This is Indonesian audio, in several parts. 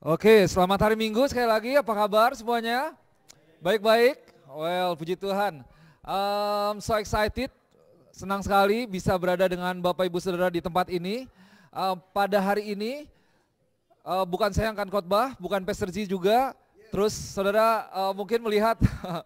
Oke, selamat hari Minggu sekali lagi. Apa kabar semuanya? Baik-baik. Well, puji Tuhan. Um, so excited, senang sekali bisa berada dengan Bapak Ibu Saudara di tempat ini. Um, pada hari ini, uh, bukan saya yang akan khotbah, bukan Pastor G juga. Terus saudara uh, mungkin melihat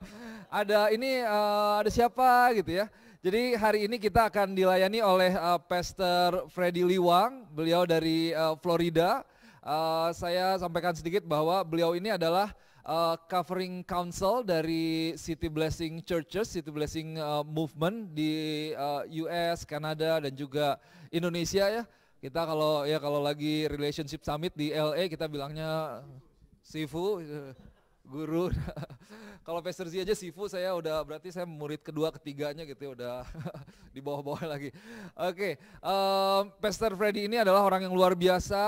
ada ini uh, ada siapa gitu ya. Jadi hari ini kita akan dilayani oleh uh, Pastor Freddy Liwang, beliau dari uh, Florida Eh, saya sampaikan sedikit bahwa beliau ini adalah uh, covering council dari City Blessing Churches, City Blessing uh, Movement di uh, US, Kanada dan juga Indonesia ya. Kita kalau ya kalau lagi relationship summit di LA kita bilangnya Sifu guru. Kalau Pastor Z aja Sifu saya udah berarti saya murid kedua ketiganya gitu ya udah di bawah-bawah lagi. Oke, okay, um, Pastor Freddy ini adalah orang yang luar biasa.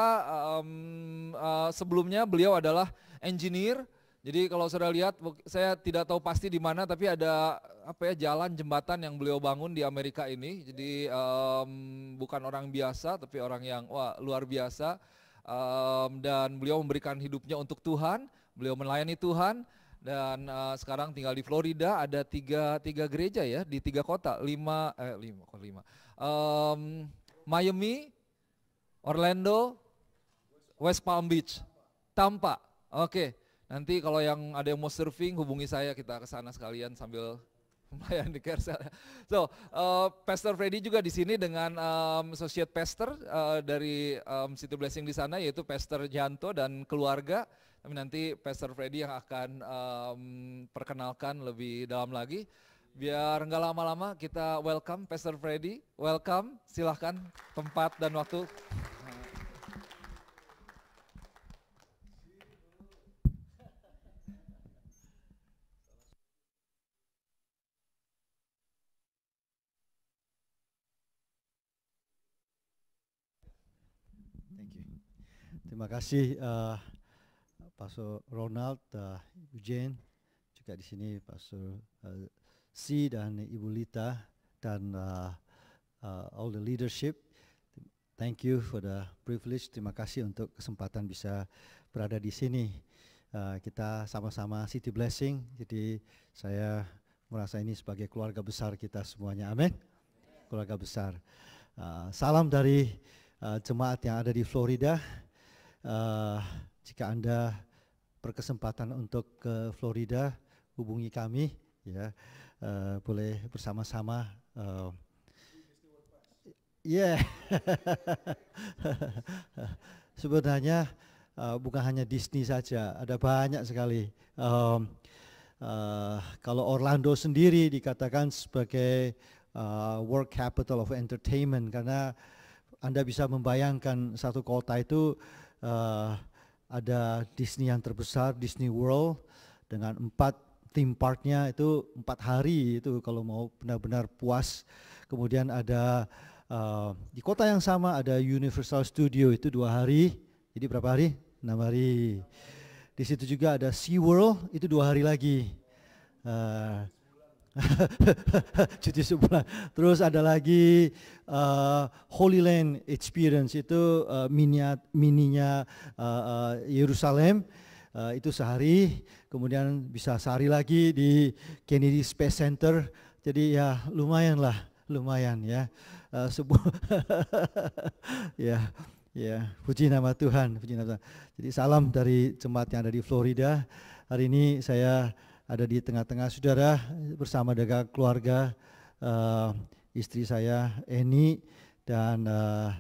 Um, uh, sebelumnya beliau adalah engineer. Jadi kalau sudah lihat, saya tidak tahu pasti di mana, tapi ada apa ya jalan jembatan yang beliau bangun di Amerika ini. Jadi um, bukan orang biasa, tapi orang yang wah luar biasa. Um, dan beliau memberikan hidupnya untuk Tuhan beliau melayani Tuhan dan uh, sekarang tinggal di Florida ada tiga tiga gereja ya di tiga kota lima eh lima kok lima um, Miami Orlando West Palm Beach Tampa oke okay. nanti kalau yang ada yang mau surfing hubungi saya kita ke sana sekalian sambil melayani Kersel. So, uh, Pastor Freddy juga di sini dengan um, associate pastor uh, dari um, City Blessing di sana yaitu Pastor Janto dan keluarga. Tapi nanti Pastor Freddy yang akan um, perkenalkan lebih dalam lagi. Biar nggak lama-lama kita welcome Pastor Freddy. Welcome, silahkan tempat dan waktu. Terima kasih uh, Pastor Ronald, uh, Eugene, juga di sini Pastor uh, C dan Ibu Lita dan uh, uh, all the leadership. Thank you for the privilege. Terima kasih untuk kesempatan bisa berada di sini. Uh, kita sama-sama City Blessing. Jadi saya merasa ini sebagai keluarga besar kita semuanya. Amin. Keluarga besar. Uh, salam dari uh, jemaat yang ada di Florida. Uh, jika Anda berkesempatan untuk ke Florida, hubungi kami ya. Uh, boleh bersama-sama uh, eh, Yeah. Sebenarnya uh, bukan hanya Disney saja, ada banyak sekali. Um, uh, kalau Orlando sendiri dikatakan sebagai uh, world capital of entertainment karena Anda bisa membayangkan satu kota itu uh, ada Disney yang terbesar Disney World dengan empat theme parknya itu empat hari itu kalau mau benar-benar puas kemudian ada uh, di kota yang sama ada Universal Studio itu dua hari jadi berapa hari enam hari di situ juga ada Sea World itu dua hari lagi uh, cuti sebulan. Terus ada lagi uh, Holy Land Experience itu uh, miniat, mininya eh, Yerusalem. Uh, uh, Uh, itu sehari, kemudian bisa sehari lagi di Kennedy Space Center. Jadi ya lumayan lah, lumayan ya. Uh, sebuah ya, ya puji nama Tuhan, puji nama Tuhan. Jadi salam dari jemaat yang ada di Florida. Hari ini saya ada di tengah-tengah saudara bersama dengan keluarga uh, istri saya Eni dan uh,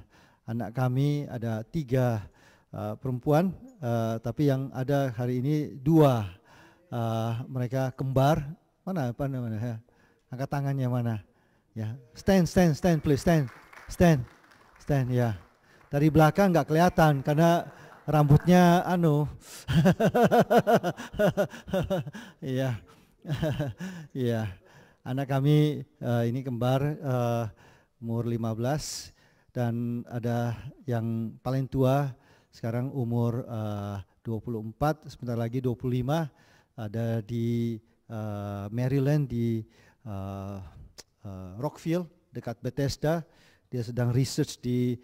anak kami ada tiga uh, perempuan uh, tapi yang ada hari ini dua uh, mereka kembar mana apa namanya ya? angkat tangannya mana ya stand stand stand please stand stand stand ya dari belakang nggak kelihatan karena rambutnya anu. Iya. Iya. Anak kami uh, ini kembar uh, umur 15 dan ada yang paling tua sekarang umur eh, uh, 24, sebentar lagi 25 ada di uh, Maryland di uh, uh, Rockville dekat Bethesda. Dia sedang research di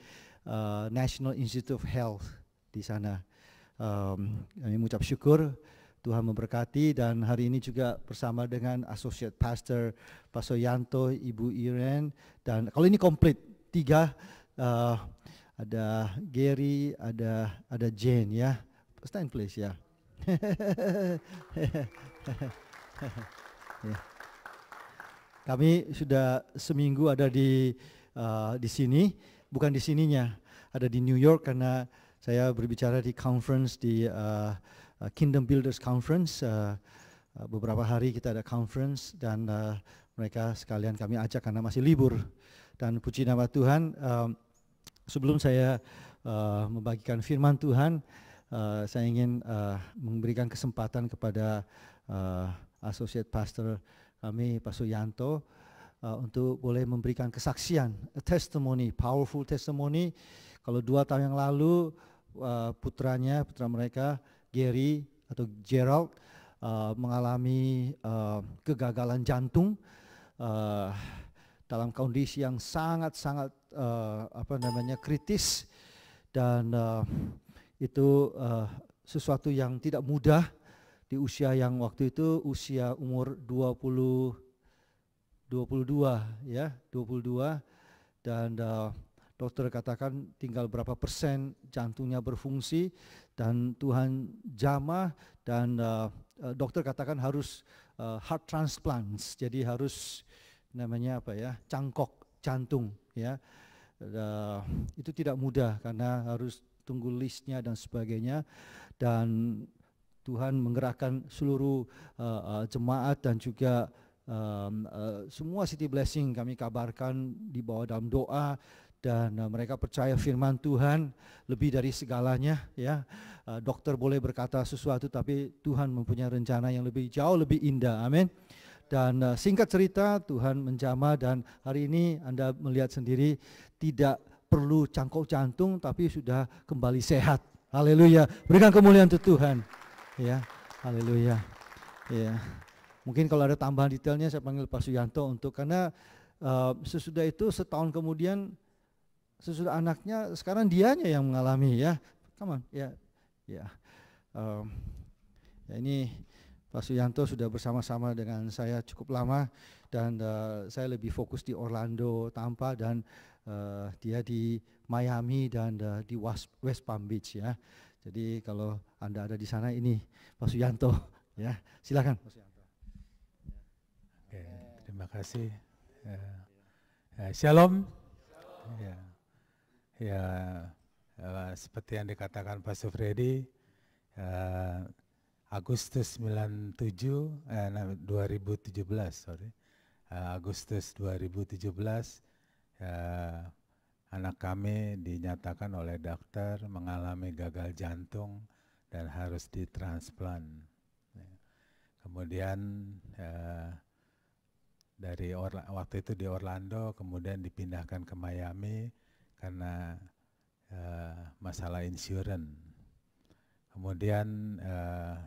uh, National Institute of Health di sana. Um, kami mengucap syukur Tuhan memberkati dan hari ini juga bersama dengan Associate Pastor Pastor Yanto, Ibu Iren dan kalau ini komplit tiga uh, ada Gary, ada ada Jane ya. Stand please ya. ya. Kami sudah seminggu ada di uh, di sini, bukan di sininya, ada di New York karena saya berbicara di conference di uh, uh Kingdom Builders Conference. Uh, uh, beberapa hari kita ada conference dan uh, mereka sekalian kami ajak karena masih libur. Dan puji nama Tuhan, uh, sebelum saya uh, membagikan firman Tuhan, uh, saya ingin uh, memberikan kesempatan kepada uh, Associate Pastor kami, Pak Suyanto, uh, untuk boleh memberikan kesaksian, a testimony, powerful testimony. Kalau dua tahun yang lalu Eh, putranya, putra mereka Gary atau Gerald uh, mengalami uh, kegagalan jantung uh, dalam kondisi yang sangat-sangat uh, apa namanya kritis dan uh, itu uh, sesuatu yang tidak mudah di usia yang waktu itu usia umur 20 22 ya 22 dan uh, dokter katakan tinggal berapa persen jantungnya berfungsi dan Tuhan jamah dan uh, dokter katakan harus uh, heart transplants jadi harus namanya apa ya cangkok jantung ya uh, itu tidak mudah karena harus tunggu listnya dan sebagainya dan Tuhan menggerakkan seluruh uh, uh, jemaat dan juga um, uh, semua City Blessing kami kabarkan di bawah dalam doa dan eh, mereka percaya firman Tuhan lebih dari segalanya ya. Eh, dokter boleh berkata sesuatu tapi Tuhan mempunyai rencana yang lebih jauh lebih indah. Amin. Dan eh, singkat cerita Tuhan menjama dan hari ini Anda melihat sendiri tidak perlu cangkok jantung tapi sudah kembali sehat. Haleluya. Berikan kemuliaan untuk Tuhan. Ya. Haleluya. Ya. Mungkin kalau ada tambahan detailnya saya panggil Pak Suyanto untuk karena uh, sesudah itu setahun kemudian sesudah anaknya sekarang dianya yang mengalami ya come on ya ya um, ya ini Pak Suyanto sudah bersama-sama dengan saya cukup lama dan uh, saya lebih fokus di Orlando, Tampa dan uh, dia di Miami dan uh, di West, West Palm Beach ya. Jadi kalau anda ada di sana ini Pak Suyanto ya silakan. Oke, terima kasih. Ya. Ya, shalom. shalom. Ya. Ya, ya seperti yang dikatakan Pak Sufredi, ya, Agustus 97 eh, 2017 nah, sorry uh, Agustus 2017 uh, anak kami dinyatakan oleh dokter mengalami gagal jantung dan harus ditransplant. Ya. Kemudian dari Orla waktu itu di Orlando kemudian dipindahkan ke Miami karena uh, masalah insurance. Kemudian uh,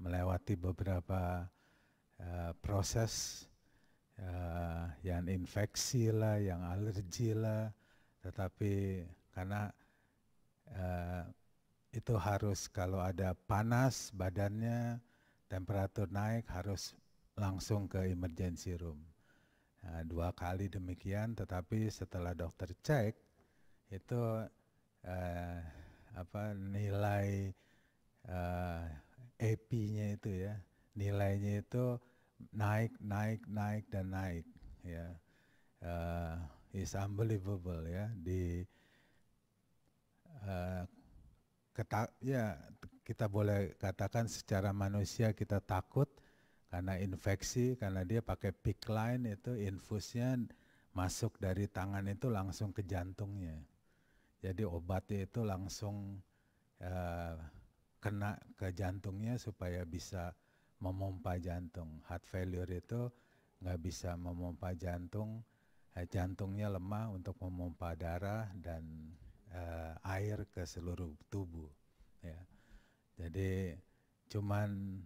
melewati beberapa uh, proses uh, yang infeksi lah, yang alergi lah, tetapi karena uh, itu harus kalau ada panas badannya, temperatur naik harus langsung ke emergency room. Nah, dua kali demikian, tetapi setelah dokter cek, itu eh, apa nilai eh, EP-nya itu ya nilainya itu naik naik naik dan naik ya eh, is unbelievable ya di eh, kata ya kita boleh katakan secara manusia kita takut karena infeksi karena dia pakai pick line itu infusnya masuk dari tangan itu langsung ke jantungnya jadi obatnya itu langsung uh, kena ke jantungnya supaya bisa memompa jantung. Heart failure itu nggak bisa memompa jantung, eh, jantungnya lemah untuk memompa darah dan uh, air ke seluruh tubuh. Ya. Jadi cuman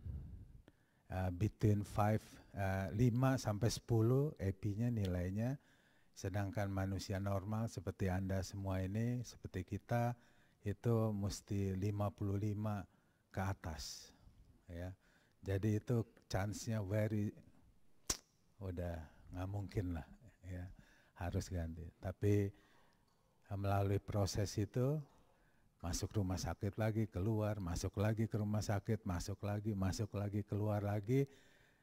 uh, between 5 uh, sampai 10 EP-nya nilainya Sedangkan manusia normal seperti Anda semua ini, seperti kita, itu mesti 55 ke atas. ya. Jadi itu chance-nya very, udah nggak mungkin lah ya harus ganti. Tapi eh, melalui proses itu masuk rumah sakit lagi, keluar, masuk lagi ke rumah sakit, masuk lagi, masuk lagi, keluar lagi.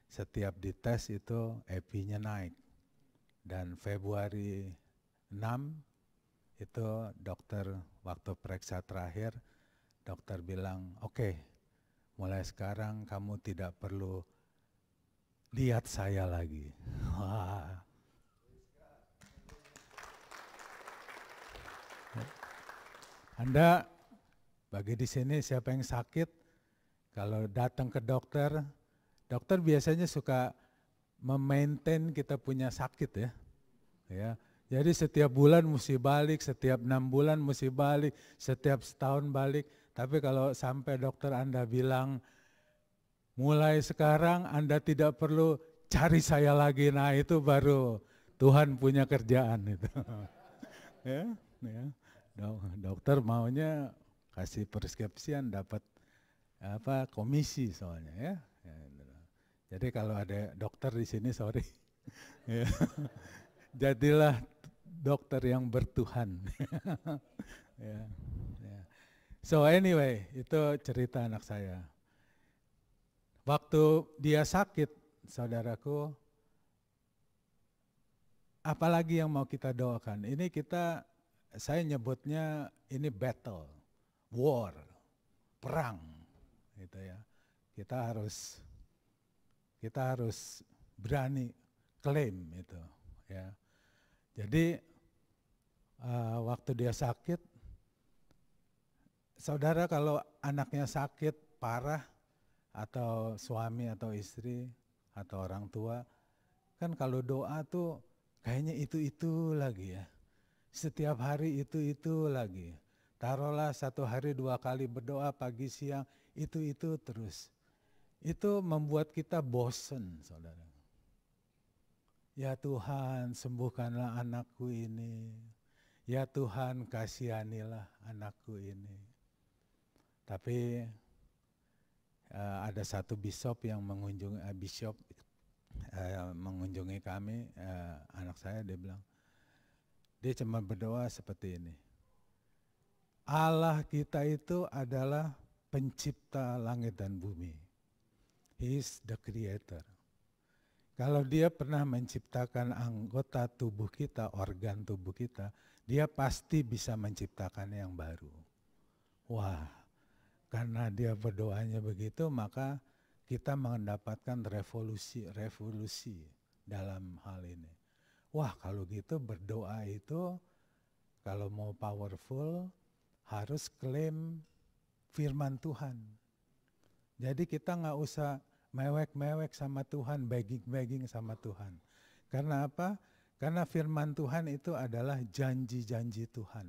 Setiap dites itu epinya naik dan Februari 6 itu dokter waktu periksa terakhir dokter bilang oke okay, mulai sekarang kamu tidak perlu lihat saya lagi. Wah. Anda bagi di sini siapa yang sakit kalau datang ke dokter, dokter biasanya suka memaintain kita punya sakit ya. ya. Jadi setiap bulan mesti balik, setiap enam bulan mesti balik, setiap setahun balik. Tapi kalau sampai dokter Anda bilang, mulai sekarang Anda tidak perlu cari saya lagi, nah itu baru Tuhan punya kerjaan itu. ya, ya. Dok, dokter maunya kasih preskripsian dapat apa komisi soalnya ya jadi kalau ada dokter di sini, sorry. Ya. Jadilah dokter yang bertuhan. Ya, ya. So anyway, itu cerita anak saya. Waktu dia sakit, saudaraku, apalagi yang mau kita doakan? Ini kita, saya nyebutnya ini battle, war, perang, gitu ya. Kita harus kita harus berani klaim itu ya. Jadi uh, waktu dia sakit, saudara kalau anaknya sakit parah atau suami atau istri atau orang tua, kan kalau doa tuh kayaknya itu itu lagi ya. Setiap hari itu itu lagi. Taruhlah satu hari dua kali berdoa pagi siang itu itu terus itu membuat kita bosen, saudara. Ya Tuhan, sembuhkanlah anakku ini. Ya Tuhan, kasihanilah anakku ini. Tapi uh, ada satu bishop yang mengunjungi uh, bishop uh, mengunjungi kami, uh, anak saya dia bilang, dia cuma berdoa seperti ini. Allah kita itu adalah pencipta langit dan bumi. He is the creator. Kalau dia pernah menciptakan anggota tubuh kita, organ tubuh kita, dia pasti bisa menciptakan yang baru. Wah, karena dia berdoanya begitu, maka kita mendapatkan revolusi-revolusi dalam hal ini. Wah, kalau gitu berdoa itu kalau mau powerful harus klaim firman Tuhan jadi kita nggak usah mewek-mewek sama Tuhan, begging-begging sama Tuhan. Karena apa? Karena firman Tuhan itu adalah janji-janji Tuhan.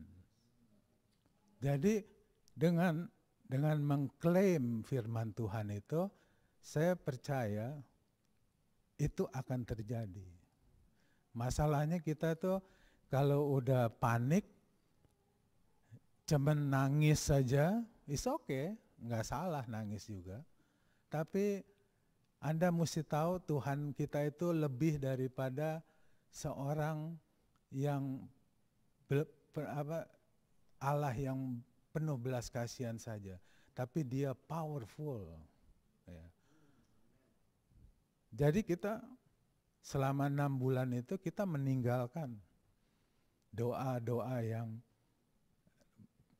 Jadi dengan dengan mengklaim firman Tuhan itu, saya percaya itu akan terjadi. Masalahnya kita tuh kalau udah panik, cuman nangis saja, is okay nggak salah nangis juga. Tapi Anda mesti tahu Tuhan kita itu lebih daripada seorang yang apa, Allah yang penuh belas kasihan saja, tapi dia powerful. Ya. Jadi kita selama enam bulan itu kita meninggalkan doa-doa yang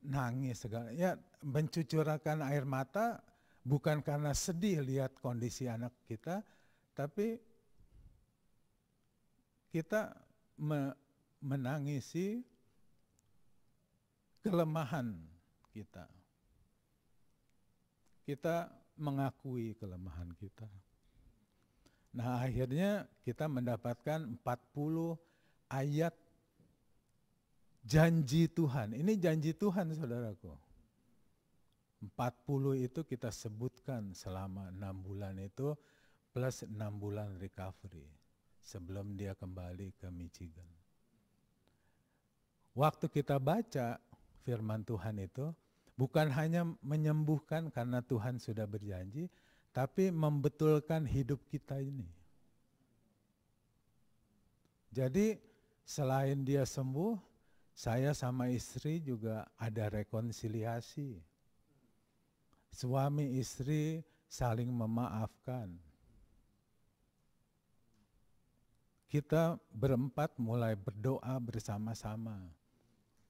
nangis segala. Ya mencucurkan air mata bukan karena sedih lihat kondisi anak kita, tapi kita me menangisi kelemahan kita. Kita mengakui kelemahan kita. Nah akhirnya kita mendapatkan 40 ayat janji Tuhan. Ini janji Tuhan saudaraku. 40 itu kita sebutkan selama enam bulan itu plus enam bulan recovery sebelum dia kembali ke Michigan. Waktu kita baca firman Tuhan itu bukan hanya menyembuhkan karena Tuhan sudah berjanji, tapi membetulkan hidup kita ini. Jadi selain dia sembuh, saya sama istri juga ada rekonsiliasi. Suami istri saling memaafkan. Kita berempat mulai berdoa bersama-sama.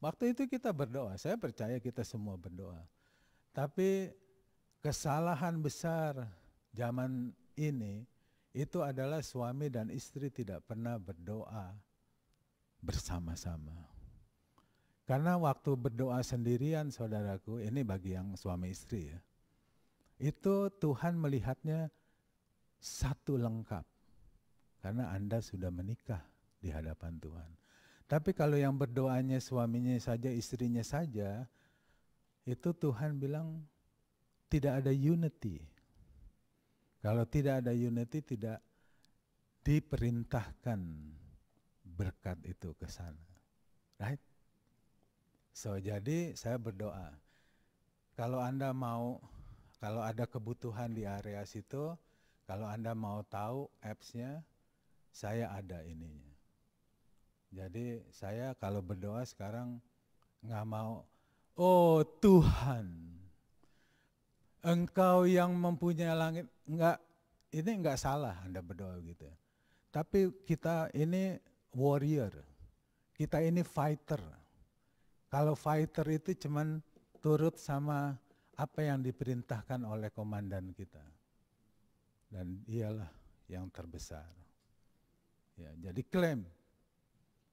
Waktu itu kita berdoa, saya percaya kita semua berdoa. Tapi kesalahan besar zaman ini itu adalah suami dan istri tidak pernah berdoa bersama-sama. Karena waktu berdoa sendirian saudaraku, ini bagi yang suami istri ya. Itu Tuhan melihatnya satu lengkap. Karena Anda sudah menikah di hadapan Tuhan. Tapi kalau yang berdoanya suaminya saja, istrinya saja, itu Tuhan bilang tidak ada unity. Kalau tidak ada unity tidak diperintahkan berkat itu ke sana. Right? So jadi saya berdoa. Kalau Anda mau kalau ada kebutuhan di area situ, kalau Anda mau tahu apps-nya, saya ada ininya. Jadi saya kalau berdoa sekarang nggak mau, oh Tuhan, Engkau yang mempunyai langit, nggak ini nggak salah Anda berdoa gitu. Tapi kita ini warrior, kita ini fighter. Kalau fighter itu cuman turut sama apa yang diperintahkan oleh komandan kita. Dan ialah yang terbesar. Ya, jadi klaim.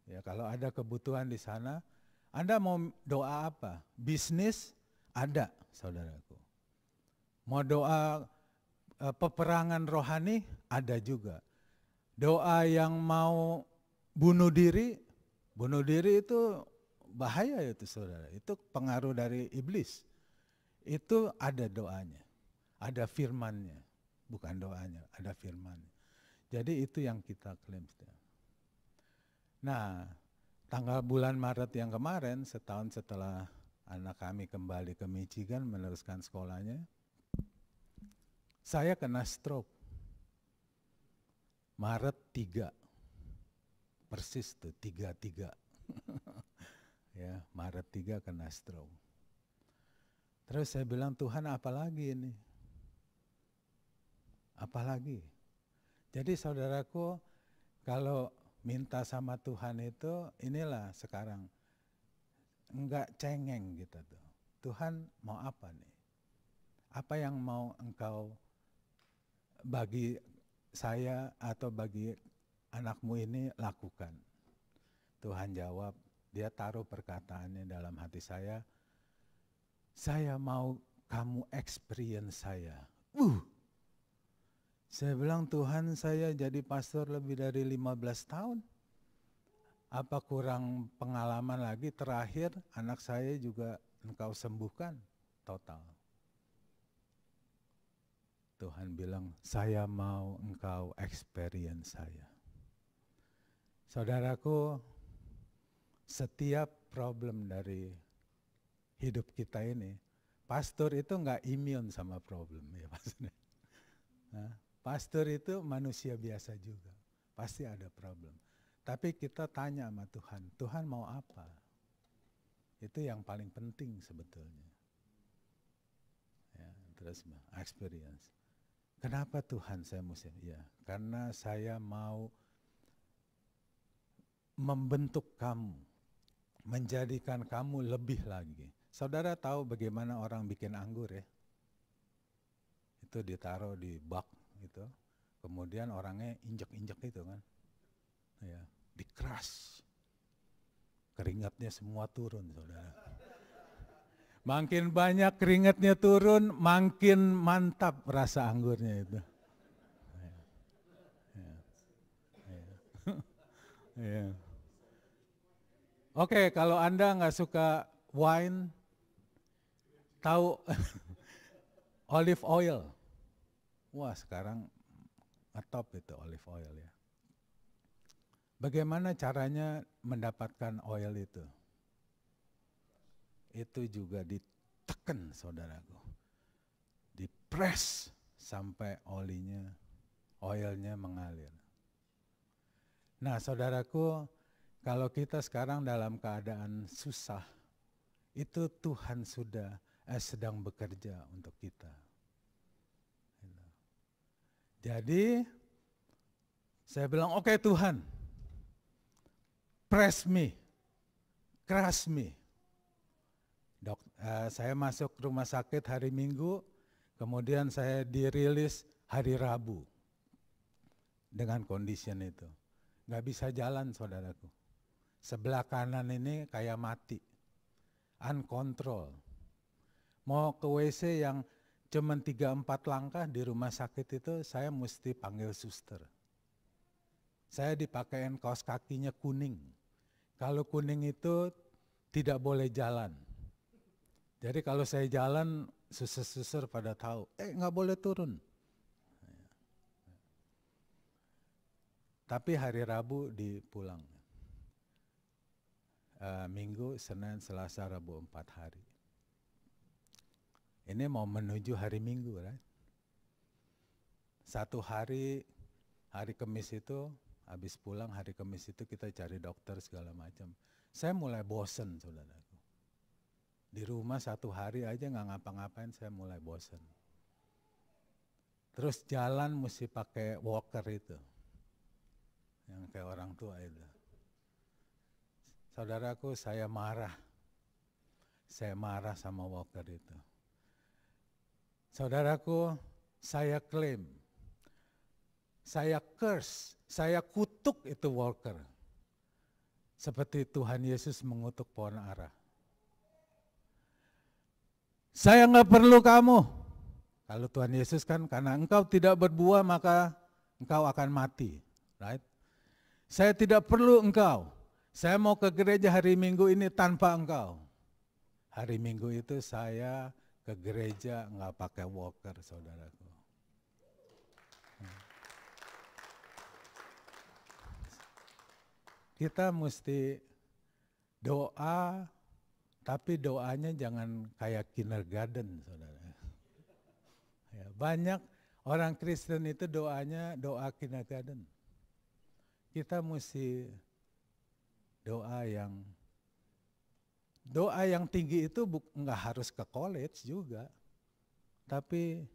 Ya, kalau ada kebutuhan di sana, Anda mau doa apa? Bisnis ada, saudaraku. Mau doa eh, peperangan rohani ada juga. Doa yang mau bunuh diri, bunuh diri itu bahaya itu saudara. Itu pengaruh dari iblis. Itu ada doanya, ada firmannya, bukan doanya, ada firmannya. Jadi itu yang kita klaim. Nah, tanggal bulan Maret yang kemarin, setahun setelah anak kami kembali ke Michigan meneruskan sekolahnya, saya kena stroke. Maret 3, persis tuh, 3-3. ya Maret 3 kena stroke. Terus saya bilang Tuhan apalagi ini? Apalagi? Jadi saudaraku kalau minta sama Tuhan itu inilah sekarang enggak cengeng gitu tuh. Tuhan mau apa nih? Apa yang mau engkau bagi saya atau bagi anakmu ini lakukan? Tuhan jawab, dia taruh perkataannya dalam hati saya. Saya mau kamu experience saya. Uh. Saya bilang Tuhan saya jadi pastor lebih dari 15 tahun. Apa kurang pengalaman lagi terakhir anak saya juga engkau sembuhkan total. Tuhan bilang, saya mau engkau experience saya. Saudaraku, setiap problem dari hidup kita ini, pastor itu nggak imun sama problem ya pastor. Nah, pastor itu manusia biasa juga, pasti ada problem. Tapi kita tanya sama Tuhan, Tuhan mau apa? Itu yang paling penting sebetulnya. Ya, terus experience. Kenapa Tuhan saya mesti? Ya, karena saya mau membentuk kamu menjadikan kamu lebih lagi. Saudara tahu bagaimana orang bikin anggur ya? Itu ditaruh di bak gitu. Kemudian orangnya injek-injek itu kan. Ya, dikeras. Keringatnya semua turun, Saudara. Makin banyak keringatnya turun, makin mantap rasa anggurnya itu. Ya. Ya. ya. ya. Oke, okay, kalau Anda nggak suka wine, tahu olive oil. Wah, sekarang ngetop itu olive oil ya. Bagaimana caranya mendapatkan oil itu? Itu juga diteken, saudaraku. Dipres sampai olinya, oilnya mengalir. Nah saudaraku, kalau kita sekarang dalam keadaan susah, itu Tuhan sudah eh, sedang bekerja untuk kita. Jadi saya bilang, oke okay, Tuhan, press me, crush me. Dok, eh, saya masuk rumah sakit hari Minggu, kemudian saya dirilis hari Rabu dengan kondisi itu. Gak bisa jalan saudaraku. Sebelah kanan ini kayak mati. Uncontrol. Mau ke WC yang cuman 3-4 langkah di rumah sakit itu saya mesti panggil suster. Saya dipakaiin kaos kakinya kuning. Kalau kuning itu tidak boleh jalan. Jadi kalau saya jalan suster-suster pada tahu, eh nggak boleh turun. Tapi hari Rabu dipulang uh, Minggu, Senin, Selasa, Rabu empat hari. Ini mau menuju hari Minggu, right? Satu hari hari kemis itu habis pulang hari kemis itu kita cari dokter segala macam. Saya mulai bosen, saudaraku. Di rumah satu hari aja nggak ngapa-ngapain, saya mulai bosen. Terus jalan mesti pakai walker itu, yang kayak orang tua itu Saudaraku, saya marah. Saya marah sama Walker itu. Saudaraku, saya klaim. Saya curse, saya kutuk itu Walker. Seperti Tuhan Yesus mengutuk pohon arah. Saya nggak perlu kamu. Kalau Tuhan Yesus kan karena engkau tidak berbuah maka engkau akan mati. Right? Saya tidak perlu engkau saya mau ke gereja hari Minggu ini tanpa engkau. Hari Minggu itu saya ke gereja nggak pakai walker, saudaraku. Kita mesti doa, tapi doanya jangan kayak kindergarten, saudara. Ya, banyak orang Kristen itu doanya doa kindergarten. Kita mesti doa yang doa yang tinggi itu nggak harus ke college juga, tapi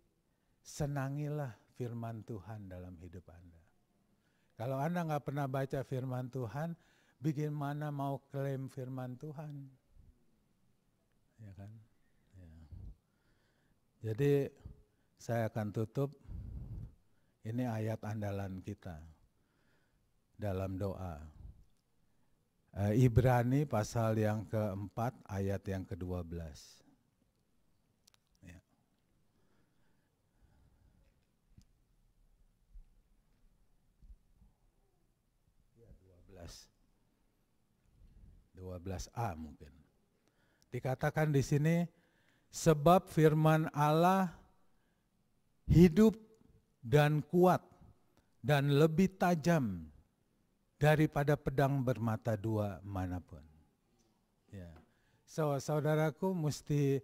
senangilah firman Tuhan dalam hidup Anda. Kalau Anda nggak pernah baca firman Tuhan, bagaimana mau klaim firman Tuhan? Ya kan? Ya. Jadi saya akan tutup. Ini ayat andalan kita dalam doa. Eh, Ibrani pasal yang keempat ayat yang ke-12. Ya. ya 12a mungkin. Dikatakan di sini sebab firman Allah hidup dan kuat dan lebih tajam daripada pedang bermata dua manapun. Ya. So, saudaraku mesti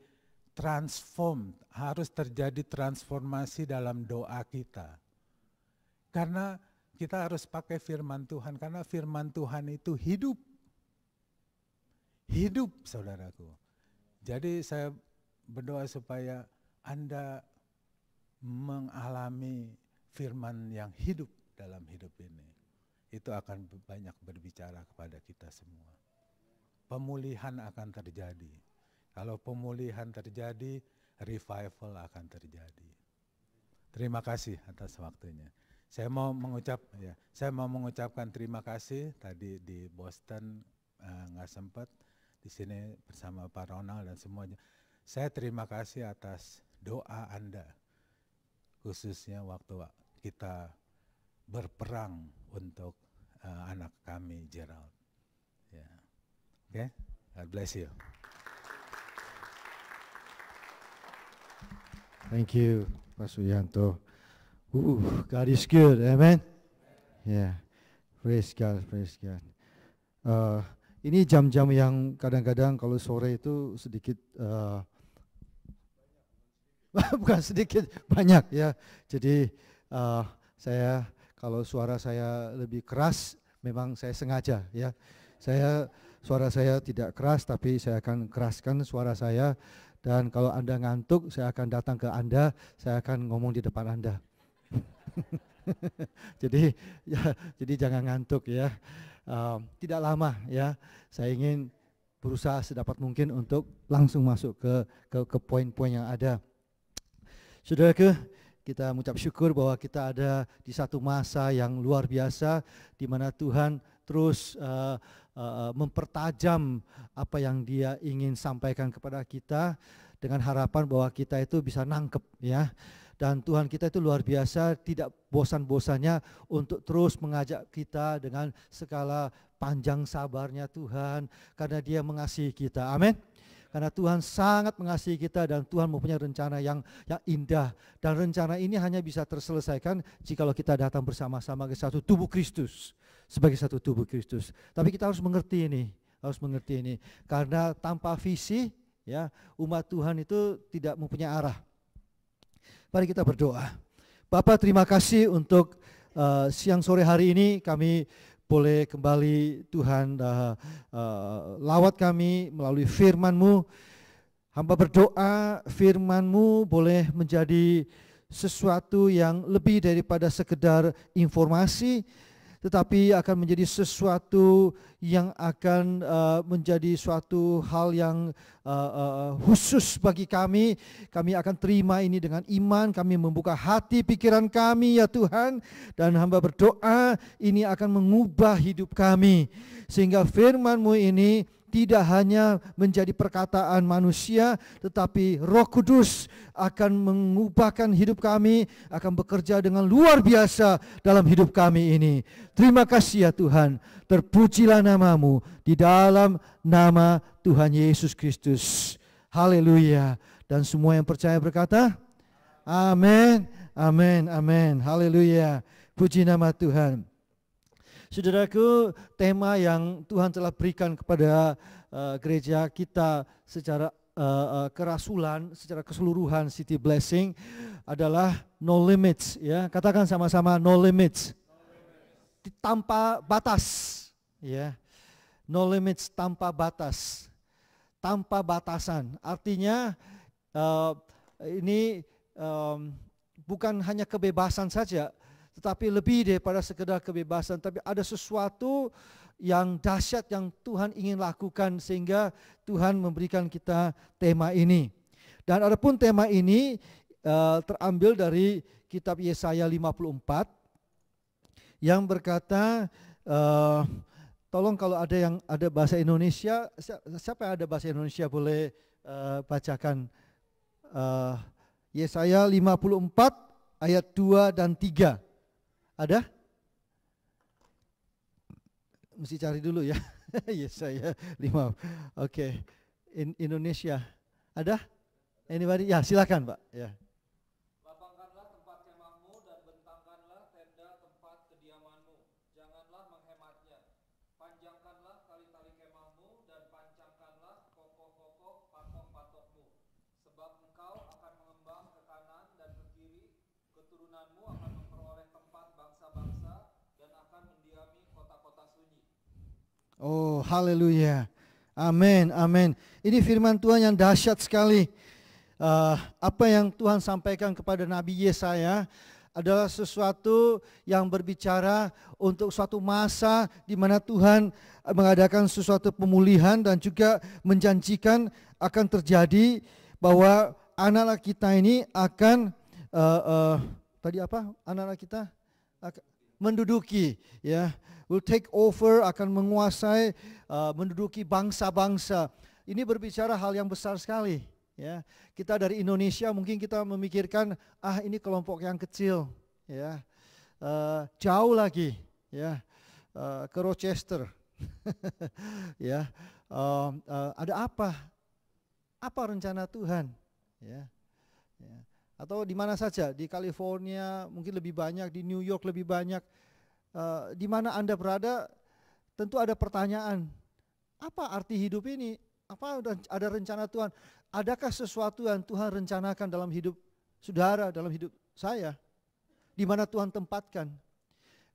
transform, harus terjadi transformasi dalam doa kita. Karena kita harus pakai firman Tuhan, karena firman Tuhan itu hidup. Hidup, saudaraku. Jadi saya berdoa supaya Anda mengalami firman yang hidup dalam hidup ini itu akan banyak berbicara kepada kita semua. Pemulihan akan terjadi. Kalau pemulihan terjadi, revival akan terjadi. Terima kasih atas waktunya. Saya mau mengucap ya, saya mau mengucapkan terima kasih tadi di Boston eh, nggak uh, sempat di sini bersama Pak Ronald dan semuanya. Saya terima kasih atas doa Anda khususnya waktu kita berperang untuk uh, anak kami Gerald. Ya. Oke, okay? God bless you. Thank you, Pak Suyanto. Ooh, uh, God is good, amen. Yeah, praise God, praise God. Uh, ini jam-jam yang kadang-kadang kalau sore itu sedikit uh, bukan sedikit banyak ya. Jadi uh, saya kalau suara saya lebih keras, memang saya sengaja ya. Saya suara saya tidak keras, tapi saya akan keraskan suara saya. Dan kalau Anda ngantuk, saya akan datang ke Anda, saya akan ngomong di depan Anda. jadi ya, jadi jangan ngantuk ya. Um, tidak lama ya. Saya ingin berusaha sedapat mungkin untuk langsung masuk ke ke, poin-poin yang ada. Sudah ke kita mengucap syukur bahwa kita ada di satu masa yang luar biasa di mana Tuhan terus uh, uh, mempertajam apa yang Dia ingin sampaikan kepada kita dengan harapan bahwa kita itu bisa nangkep ya. Dan Tuhan kita itu luar biasa tidak bosan-bosannya untuk terus mengajak kita dengan segala panjang sabarnya Tuhan karena Dia mengasihi kita. Amin. Karena Tuhan sangat mengasihi kita dan Tuhan mempunyai rencana yang yang indah. Dan rencana ini hanya bisa terselesaikan jikalau kita datang bersama-sama ke satu tubuh Kristus. Sebagai satu tubuh Kristus. Tapi kita harus mengerti ini. Harus mengerti ini. Karena tanpa visi ya umat Tuhan itu tidak mempunyai arah. Mari kita berdoa. Bapak terima kasih untuk uh, siang sore hari ini kami boleh kembali Tuhan uh, uh, lawat kami melalui firman-Mu. Hamba berdoa firman-Mu boleh menjadi sesuatu yang lebih daripada sekedar informasi, tetapi akan menjadi sesuatu yang akan uh, menjadi suatu hal yang uh, uh, khusus bagi kami. Kami akan terima ini dengan iman, kami membuka hati pikiran kami ya Tuhan dan hamba berdoa ini akan mengubah hidup kami sehingga firman-Mu ini tidak hanya menjadi perkataan manusia, tetapi Roh Kudus akan mengubahkan hidup kami, akan bekerja dengan luar biasa dalam hidup kami ini. Terima kasih ya Tuhan, terpujilah namamu di dalam nama Tuhan Yesus Kristus. Haleluya. Dan semua yang percaya berkata, Amin, amin, amin. Haleluya. Puji nama Tuhan. Saudaraku, tema yang Tuhan telah berikan kepada uh, gereja kita secara uh, uh, kerasulan, secara keseluruhan City Blessing adalah no limits ya. Katakan sama-sama no limits. No Tanpa batas ya. No limits tanpa batas. Tanpa batasan. Artinya uh, ini um, bukan hanya kebebasan saja, tetapi lebih daripada sekedar kebebasan, tapi ada sesuatu yang dahsyat yang Tuhan ingin lakukan sehingga Tuhan memberikan kita tema ini. Dan adapun tema ini uh, terambil dari kitab Yesaya 54 yang berkata uh, tolong kalau ada yang ada bahasa Indonesia siapa yang ada bahasa Indonesia boleh uh, bacakan uh, Yesaya 54 ayat 2 dan 3. Ada? Mesti cari dulu ya. yes, saya ya. lima. Oke. Indonesia. Ada? Anybody? Ya, silakan, Pak. Ya. Yeah. Oh, haleluya. Amin, amin. Ini firman Tuhan yang dahsyat sekali. Uh, apa yang Tuhan sampaikan kepada Nabi Yesaya adalah sesuatu yang berbicara untuk suatu masa di mana Tuhan mengadakan sesuatu pemulihan dan juga menjanjikan akan terjadi bahwa anak-anak kita ini akan uh, uh, tadi apa anak-anak kita menduduki ya will take over, akan menguasai, uh, menduduki bangsa-bangsa. Ini berbicara hal yang besar sekali. Ya, kita dari Indonesia mungkin kita memikirkan ah ini kelompok yang kecil, ya uh, jauh lagi, ya uh, ke Rochester, ya uh, uh, ada apa? Apa rencana Tuhan? Ya, ya. atau di mana saja di California mungkin lebih banyak, di New York lebih banyak. Eh, di mana Anda berada, tentu ada pertanyaan. Apa arti hidup ini? Apa ada rencana Tuhan? Adakah sesuatu yang Tuhan rencanakan dalam hidup saudara, dalam hidup saya? Di mana Tuhan tempatkan?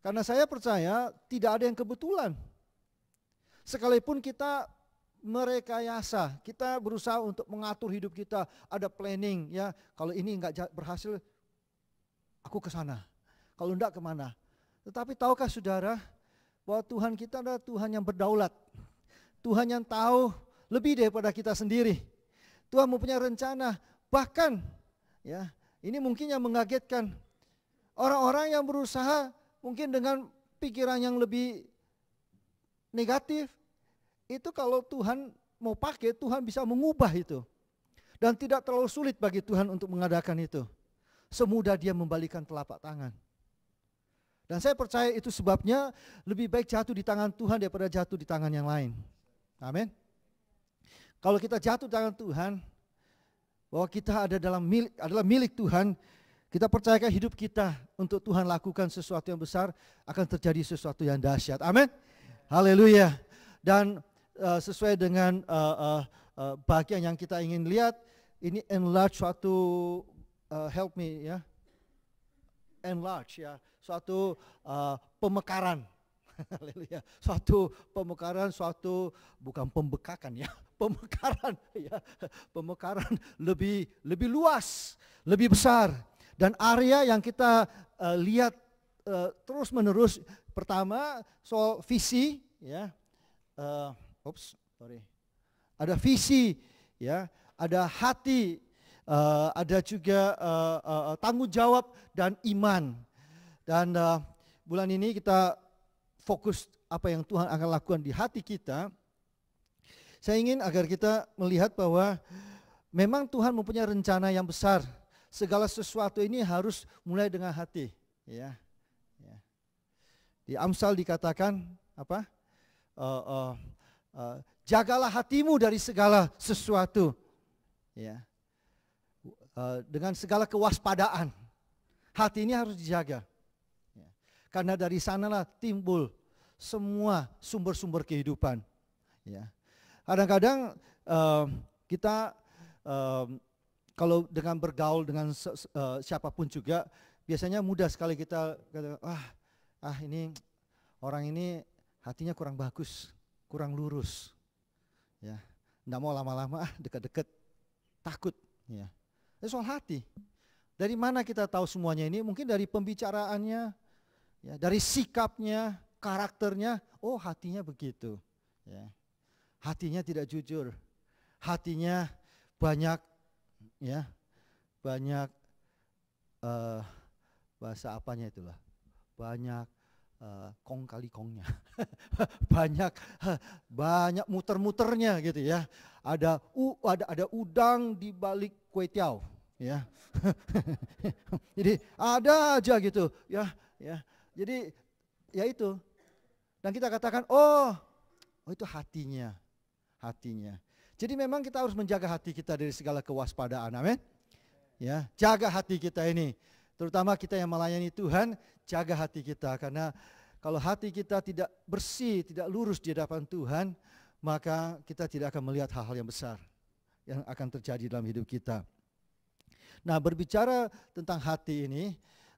Karena saya percaya tidak ada yang kebetulan. Sekalipun kita merekayasa, kita berusaha untuk mengatur hidup kita, ada planning ya. Kalau ini enggak berhasil, aku ke sana. Kalau enggak kemana? Tetapi tahukah saudara bahwa Tuhan kita adalah Tuhan yang berdaulat. Tuhan yang tahu lebih daripada kita sendiri. Tuhan mempunyai rencana bahkan ya ini mungkin yang mengagetkan orang-orang yang berusaha mungkin dengan pikiran yang lebih negatif itu kalau Tuhan mau pakai Tuhan bisa mengubah itu dan tidak terlalu sulit bagi Tuhan untuk mengadakan itu semudah dia membalikan telapak tangan dan saya percaya itu sebabnya lebih baik jatuh di tangan Tuhan daripada jatuh di tangan yang lain. Amin. Kalau kita jatuh di tangan Tuhan, bahwa kita ada dalam milik, adalah milik Tuhan, kita percayakan hidup kita untuk Tuhan lakukan sesuatu yang besar, akan terjadi sesuatu yang dahsyat. Amin. Haleluya. Dan uh, sesuai dengan uh, eh, uh, eh, bagian yang kita ingin lihat, ini enlarge suatu, uh, help me ya, enlarge ya, suatu uh, pemekaran. Haleluya. Suatu pemekaran, suatu bukan pembekakan ya, pemekaran ya. Pemekaran lebih lebih luas, lebih besar dan area yang kita uh, lihat uh, eh, terus-menerus pertama soal visi ya. Uh, ups, sorry. Ada visi ya, ada hati, uh, ada juga uh, uh, tanggung jawab dan iman. Dan uh, bulan ini kita fokus apa yang Tuhan akan lakukan di hati kita. Saya ingin agar kita melihat bahwa memang Tuhan mempunyai rencana yang besar. Segala sesuatu ini harus mulai dengan hati, ya. ya. Di Amsal dikatakan apa? Uh, uh, uh, jagalah hatimu dari segala sesuatu, ya. Uh, dengan segala kewaspadaan, hati ini harus dijaga. Karena dari sanalah timbul semua sumber-sumber kehidupan. Ya. Kadang-kadang uh, kita uh, kalau dengan bergaul dengan uh, siapapun juga biasanya mudah sekali kita kata, ah ah ini orang ini hatinya kurang bagus, kurang lurus. Ya. Enggak mau lama-lama ah dekat-dekat takut ya. Itu soal hati. Dari mana kita tahu semuanya ini? Mungkin dari pembicaraannya, Ya, dari sikapnya, karakternya, oh hatinya begitu. Ya. Hatinya tidak jujur. Hatinya banyak ya, banyak uh, bahasa apanya itulah. Banyak uh, eh, kong kali kongnya. banyak banyak muter-muternya gitu ya. Ada u ada ada udang di balik kue tiao, ya. Jadi ada aja gitu ya ya jadi ya itu. Dan kita katakan, oh, oh itu hatinya, hatinya. Jadi memang kita harus menjaga hati kita dari segala kewaspadaan, amin. Ya, jaga hati kita ini. Terutama kita yang melayani Tuhan, jaga hati kita karena kalau hati kita tidak bersih, tidak lurus di hadapan Tuhan, maka kita tidak akan melihat hal-hal yang besar yang akan terjadi dalam hidup kita. Nah, berbicara tentang hati ini,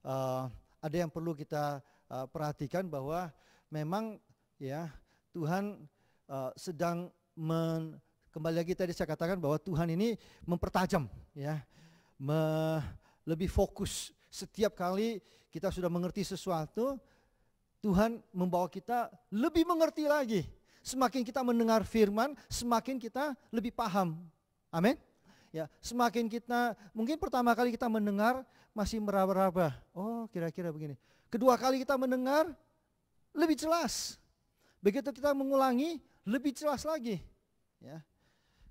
eh, ada yang perlu kita uh, perhatikan bahwa memang ya Tuhan uh, sedang men, kembali lagi tadi saya katakan bahwa Tuhan ini mempertajam ya me, lebih fokus setiap kali kita sudah mengerti sesuatu Tuhan membawa kita lebih mengerti lagi semakin kita mendengar firman semakin kita lebih paham amin Ya, semakin kita mungkin pertama kali kita mendengar masih meraba-raba. Oh, kira-kira begini. Kedua kali kita mendengar lebih jelas. Begitu kita mengulangi lebih jelas lagi. Ya.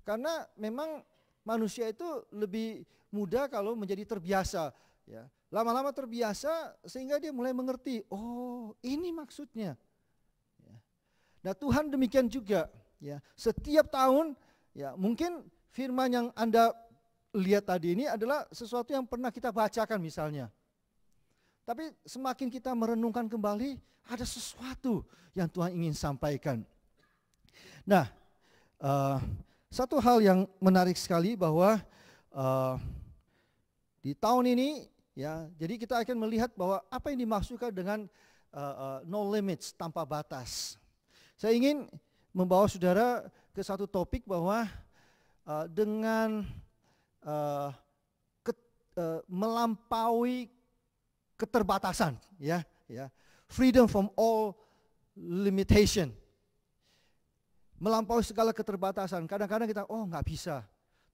Karena memang manusia itu lebih mudah kalau menjadi terbiasa, ya. Lama-lama terbiasa sehingga dia mulai mengerti, oh, ini maksudnya. Ya. Nah, Tuhan demikian juga, ya. Setiap tahun ya mungkin firman yang Anda lihat tadi ini adalah sesuatu yang pernah kita bacakan misalnya. Tapi semakin kita merenungkan kembali, ada sesuatu yang Tuhan ingin sampaikan. Nah, uh, satu hal yang menarik sekali bahwa uh, di tahun ini, ya, jadi kita akan melihat bahwa apa yang dimaksudkan dengan uh, uh, no limits, tanpa batas. Saya ingin membawa saudara ke satu topik bahwa uh, dengan uh, eh, ke, uh, eh, melampaui keterbatasan ya ya freedom from all limitation melampaui segala keterbatasan kadang-kadang kita oh nggak bisa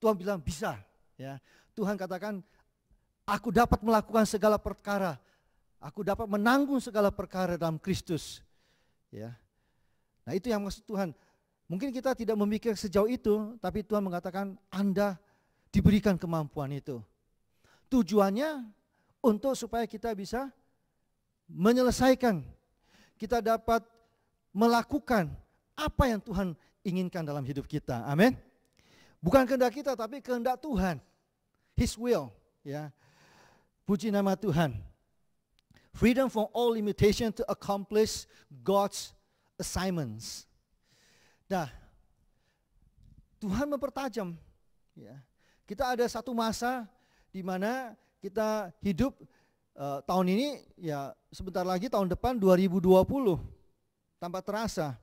Tuhan bilang bisa ya Tuhan katakan aku dapat melakukan segala perkara aku dapat menanggung segala perkara dalam Kristus ya nah itu yang maksud Tuhan Mungkin kita tidak memikir sejauh itu, tapi Tuhan mengatakan Anda diberikan kemampuan itu. Tujuannya untuk supaya kita bisa menyelesaikan, kita dapat melakukan apa yang Tuhan inginkan dalam hidup kita. Amin. Bukan kehendak kita tapi kehendak Tuhan. His will, ya. Puji nama Tuhan. Freedom from all limitation to accomplish God's assignments. Nah, Tuhan mempertajam. Ya. Kita ada satu masa di mana kita hidup uh, tahun ini, ya sebentar lagi tahun depan 2020, tanpa terasa.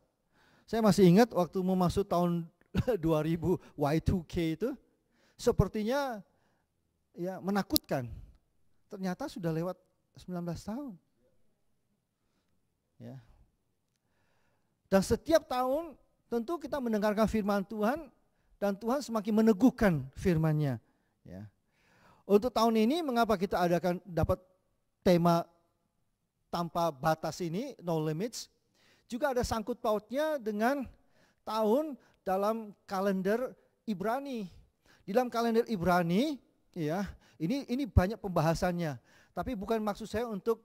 Saya masih ingat waktu mau masuk tahun 2000 Y2K itu, sepertinya ya menakutkan. Ternyata sudah lewat 19 tahun. Ya. Dan setiap tahun Tentu kita mendengarkan firman Tuhan dan Tuhan semakin meneguhkan firman-Nya. Ya. Untuk tahun ini mengapa kita adakan dapat tema tanpa batas ini, no limits, juga ada sangkut pautnya dengan tahun dalam kalender Ibrani. Di dalam kalender Ibrani, ya, ini ini banyak pembahasannya. Tapi bukan maksud saya untuk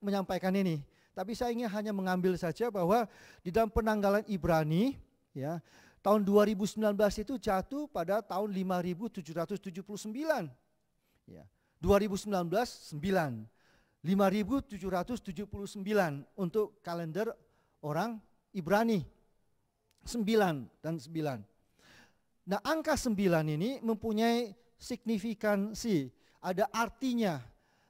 menyampaikan ini. Tapi saya ingin hanya mengambil saja bahwa di dalam penanggalan Ibrani ya tahun 2019 itu jatuh pada tahun 5779. Ya. 2019 9 5779 untuk kalender orang Ibrani. 9 dan 9. Nah, angka 9 ini mempunyai signifikansi, ada artinya.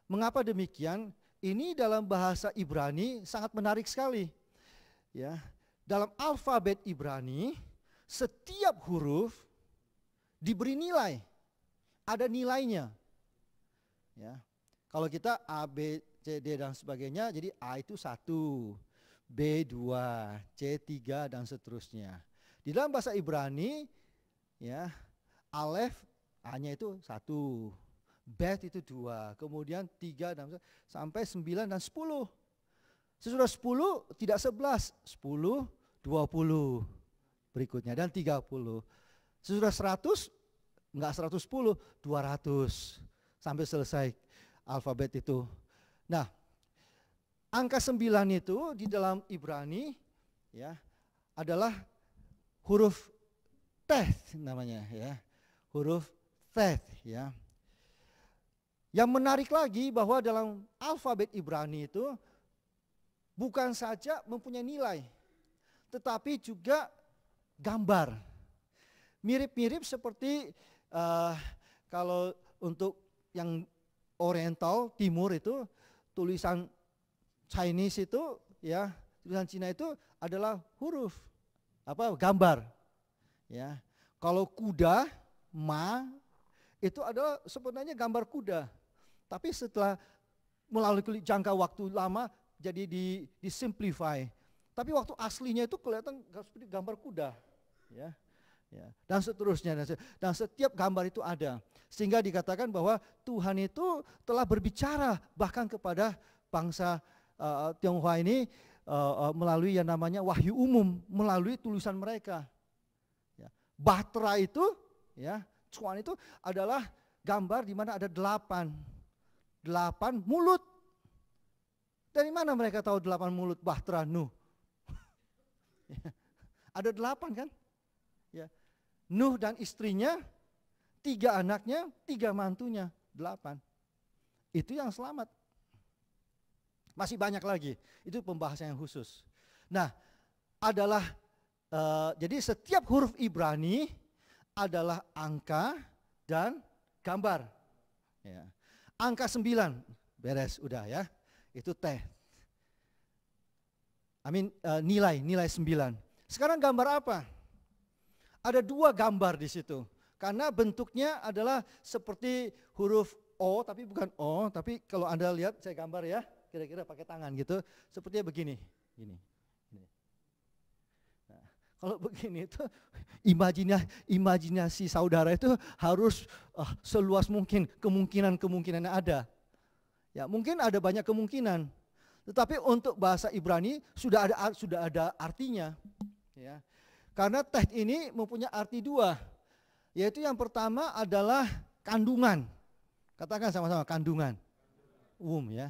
Mengapa demikian? Ini dalam bahasa Ibrani sangat menarik sekali. Ya, dalam alfabet Ibrani setiap huruf diberi nilai. Ada nilainya. Ya. Kalau kita A, B, C, D dan sebagainya, jadi A itu satu, B dua, C tiga dan seterusnya. Di dalam bahasa Ibrani ya, alef A-nya itu satu, bed itu dua, kemudian tiga, enam, sampai sembilan dan sepuluh. Sesudah sepuluh tidak sebelas, sepuluh, dua puluh berikutnya dan tiga puluh. Sesudah seratus, enggak seratus sepuluh, dua ratus sampai selesai alfabet itu. Nah, angka sembilan itu di dalam Ibrani ya adalah huruf teth namanya ya. Huruf teth ya yang menarik lagi bahwa dalam alfabet Ibrani itu bukan saja mempunyai nilai, tetapi juga gambar. Mirip-mirip seperti uh, kalau untuk yang Oriental Timur itu tulisan Chinese itu ya tulisan Cina itu adalah huruf apa gambar ya kalau kuda ma itu adalah sebenarnya gambar kuda tapi setelah melalui jangka waktu lama jadi di, di Tapi waktu aslinya itu kelihatan seperti gambar kuda. Ya. Ya, dan seterusnya dan setiap gambar itu ada sehingga dikatakan bahwa Tuhan itu telah berbicara bahkan kepada bangsa uh, Tionghoa ini uh, uh, melalui yang namanya wahyu umum melalui tulisan mereka ya. Bahtera itu ya cuan itu adalah gambar di mana ada delapan delapan mulut. Dari mana mereka tahu delapan mulut Bahtera Nuh? Ada delapan kan? Ya. Nuh dan istrinya, tiga anaknya, tiga mantunya, delapan. Itu yang selamat. Masih banyak lagi. Itu pembahasan yang khusus. Nah, adalah uh, jadi setiap huruf Ibrani adalah angka dan gambar. Ya. Angka sembilan beres, udah ya. Itu teh. Amin, uh, eh, nilai, nilai sembilan. Sekarang gambar apa? Ada dua gambar di situ. Karena bentuknya adalah seperti huruf O, tapi bukan O, tapi kalau Anda lihat saya gambar ya, kira-kira pakai tangan gitu, seperti begini, gini. Kalau begini itu imajinasi, imajinasi saudara itu harus uh, seluas mungkin kemungkinan-kemungkinan yang ada. Ya, mungkin ada banyak kemungkinan. Tetapi untuk bahasa Ibrani sudah ada sudah ada artinya, ya. Karena teks ini mempunyai arti dua. Yaitu yang pertama adalah kandungan. Katakan sama-sama kandungan. Womb ya.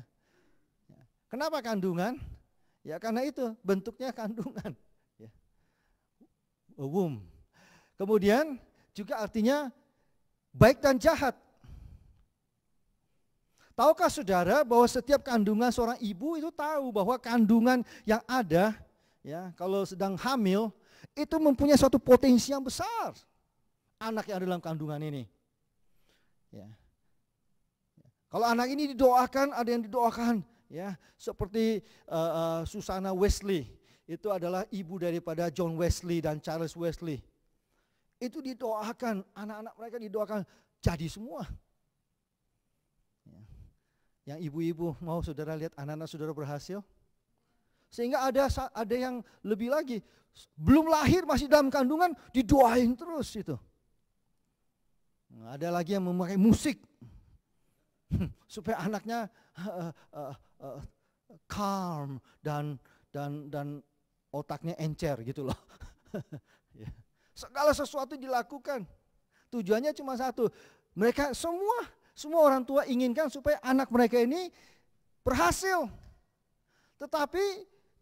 ya. Kenapa kandungan? Ya karena itu bentuknya kandungan womb. Kemudian juga artinya baik dan jahat. Tahukah saudara bahwa setiap kandungan seorang ibu itu tahu bahwa kandungan yang ada ya kalau sedang hamil itu mempunyai suatu potensi yang besar anak yang ada dalam kandungan ini. Ya. Kalau anak ini didoakan ada yang didoakan ya seperti uh, eh, uh, eh, Susana Wesley itu adalah ibu daripada John Wesley dan Charles Wesley. Itu didoakan, anak-anak mereka didoakan jadi semua. Ya. Yang ibu-ibu mau saudara lihat anak-anak saudara berhasil. Sehingga ada ada yang lebih lagi, belum lahir masih dalam kandungan didoain terus itu. ada lagi yang memakai musik supaya anaknya uh, uh, uh, calm dan dan dan otaknya encer gitu loh. Ya. Segala sesuatu dilakukan. Tujuannya cuma satu. Mereka semua, semua orang tua inginkan supaya anak mereka ini berhasil. Tetapi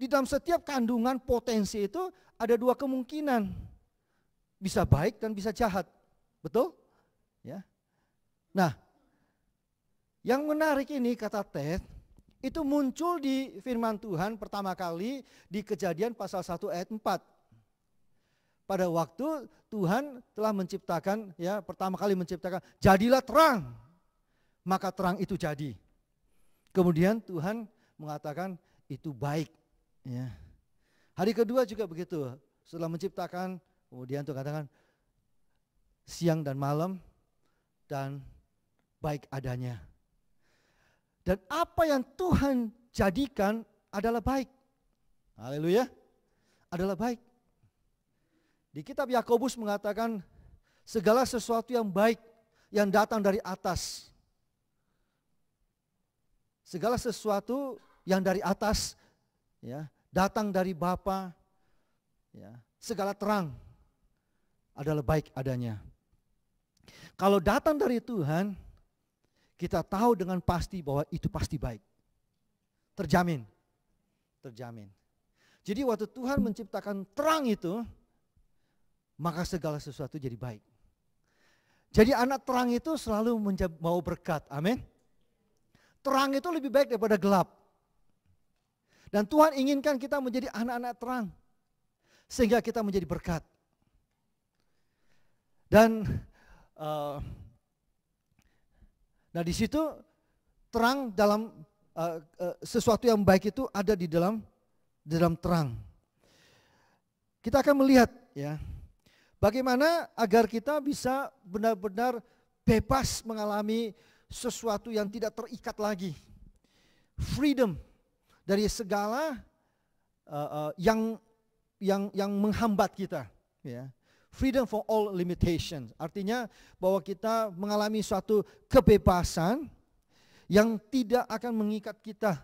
di dalam setiap kandungan potensi itu ada dua kemungkinan. Bisa baik dan bisa jahat. Betul? Ya. Nah, yang menarik ini kata Ted, itu muncul di firman Tuhan pertama kali di kejadian pasal 1 ayat 4. Pada waktu Tuhan telah menciptakan ya pertama kali menciptakan jadilah terang. Maka terang itu jadi. Kemudian Tuhan mengatakan itu baik ya. Hari kedua juga begitu. Setelah menciptakan kemudian Tuhan katakan siang dan malam dan baik adanya. Dan apa yang Tuhan jadikan adalah baik. Haleluya. Adalah baik. Di kitab Yakobus mengatakan segala sesuatu yang baik yang datang dari atas. Segala sesuatu yang dari atas ya, datang dari Bapa ya, segala terang adalah baik adanya. Kalau datang dari Tuhan, kita tahu dengan pasti bahwa itu pasti baik. Terjamin. Terjamin. Jadi waktu Tuhan menciptakan terang itu, maka segala sesuatu jadi baik. Jadi anak terang itu selalu mau berkat. Amin. Terang itu lebih baik daripada gelap. Dan Tuhan inginkan kita menjadi anak-anak terang. Sehingga kita menjadi berkat. Dan uh, Nah di situ terang dalam uh, uh, sesuatu yang baik itu ada di dalam di dalam terang. Kita akan melihat ya bagaimana agar kita bisa benar-benar bebas mengalami sesuatu yang tidak terikat lagi. Freedom dari segala uh, uh, yang yang yang menghambat kita ya freedom from all limitations. Artinya bahwa kita mengalami suatu kebebasan yang tidak akan mengikat kita.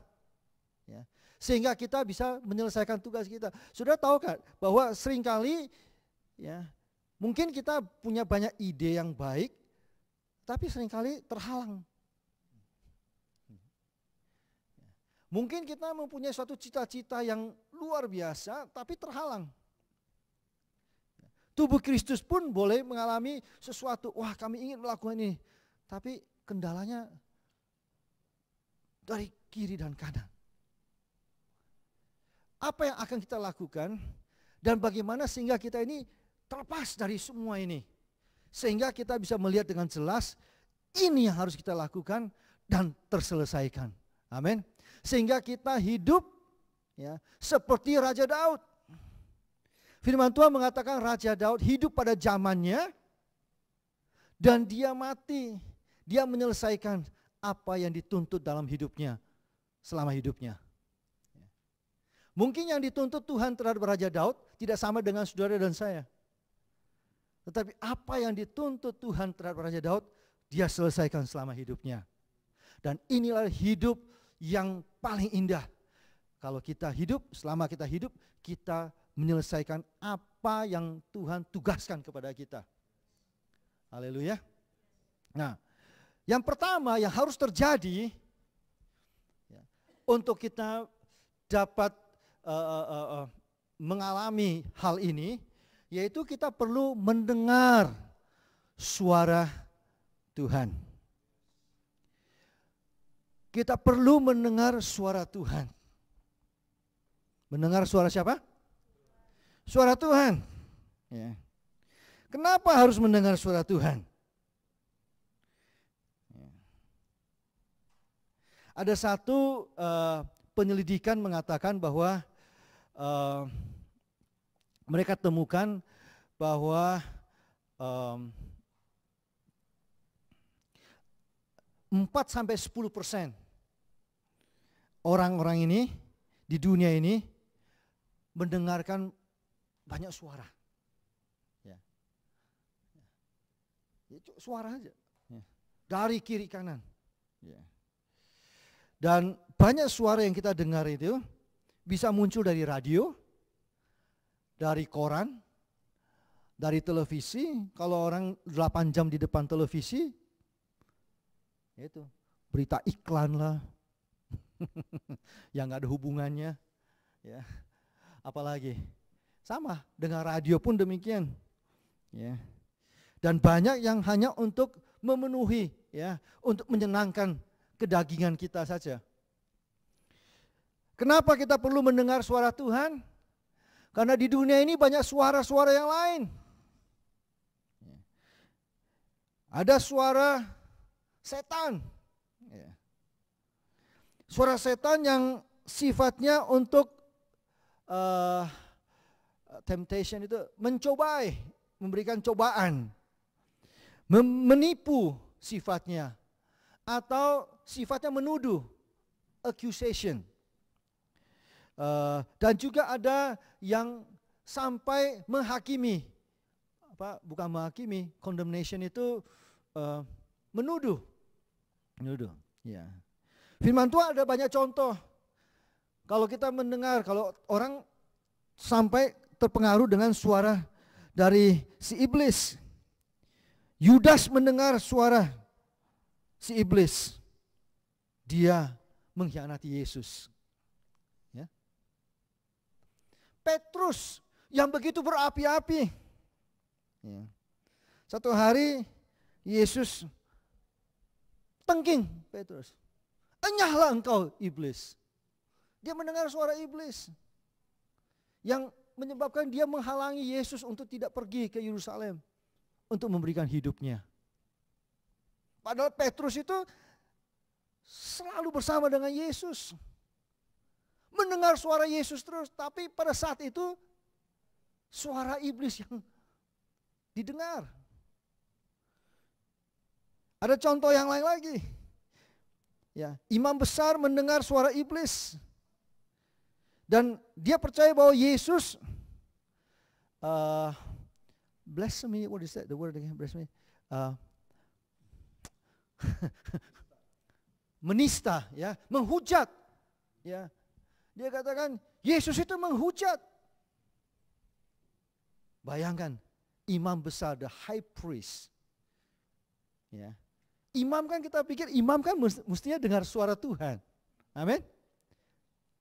Ya. Sehingga kita bisa menyelesaikan tugas kita. Sudah tahu kan bahwa seringkali ya mungkin kita punya banyak ide yang baik tapi seringkali terhalang. Mungkin kita mempunyai suatu cita-cita yang luar biasa tapi terhalang. Tubuh Kristus pun boleh mengalami sesuatu. Wah kami ingin melakukan ini. Tapi kendalanya dari kiri dan kanan. Apa yang akan kita lakukan dan bagaimana sehingga kita ini terlepas dari semua ini. Sehingga kita bisa melihat dengan jelas ini yang harus kita lakukan dan terselesaikan. Amin. Sehingga kita hidup ya seperti Raja Daud. Firman Tuhan mengatakan Raja Daud hidup pada zamannya dan dia mati. Dia menyelesaikan apa yang dituntut dalam hidupnya selama hidupnya. Mungkin yang dituntut Tuhan terhadap Raja Daud tidak sama dengan saudara dan saya. Tetapi apa yang dituntut Tuhan terhadap Raja Daud, dia selesaikan selama hidupnya. Dan inilah hidup yang paling indah. Kalau kita hidup, selama kita hidup, kita menyelesaikan apa yang Tuhan tugaskan kepada kita. Haleluya. Nah, yang pertama yang harus terjadi ya, untuk kita dapat uh, uh, uh, mengalami hal ini, yaitu kita perlu mendengar suara Tuhan. Kita perlu mendengar suara Tuhan. Mendengar suara siapa? suara Tuhan. Ya. Kenapa harus mendengar suara Tuhan? Ya. Ada satu uh, penyelidikan mengatakan bahwa uh, mereka temukan bahwa um, eh, 4 sampai 10 persen orang-orang ini di dunia ini mendengarkan banyak suara. Ya. Itu ya. ya, suara aja. Ya. Dari kiri kanan. Ya. Dan banyak suara yang kita dengar itu bisa muncul dari radio, dari koran, dari televisi. Kalau orang 8 jam di depan televisi, itu berita iklan lah, yang nggak ada hubungannya. Ya. Apalagi sama dengan radio pun demikian. Ya. Dan banyak yang hanya untuk memenuhi ya, untuk menyenangkan kedagingan kita saja. Kenapa kita perlu mendengar suara Tuhan? Karena di dunia ini banyak suara-suara yang lain. Ada suara setan. Ya. Suara setan yang sifatnya untuk uh, temptation itu mencobai, memberikan cobaan, menipu sifatnya atau sifatnya menuduh, accusation. Uh, dan juga ada yang sampai menghakimi, apa bukan menghakimi, condemnation itu uh, menuduh, menuduh. Ya. Firman Tuhan ada banyak contoh. Kalau kita mendengar, kalau orang sampai terpengaruh dengan suara dari si iblis. Yudas mendengar suara si iblis. Dia mengkhianati Yesus. Ya. Petrus yang begitu berapi-api. Ya. Satu hari Yesus tengking Petrus. Enyahlah engkau iblis. Dia mendengar suara iblis. Yang menyebabkan dia menghalangi Yesus untuk tidak pergi ke Yerusalem untuk memberikan hidupnya. Padahal Petrus itu selalu bersama dengan Yesus. Mendengar suara Yesus terus, tapi pada saat itu suara iblis yang didengar. Ada contoh yang lain lagi. Ya, imam besar mendengar suara iblis dan dia percaya bahwa Yesus uh, bless me, what is that the word again? Bless me. Uh, menista ya, menghujat ya. Dia katakan Yesus itu menghujat. Bayangkan imam besar the high priest ya. Imam kan kita pikir imam kan mestinya dengar suara Tuhan. Amin.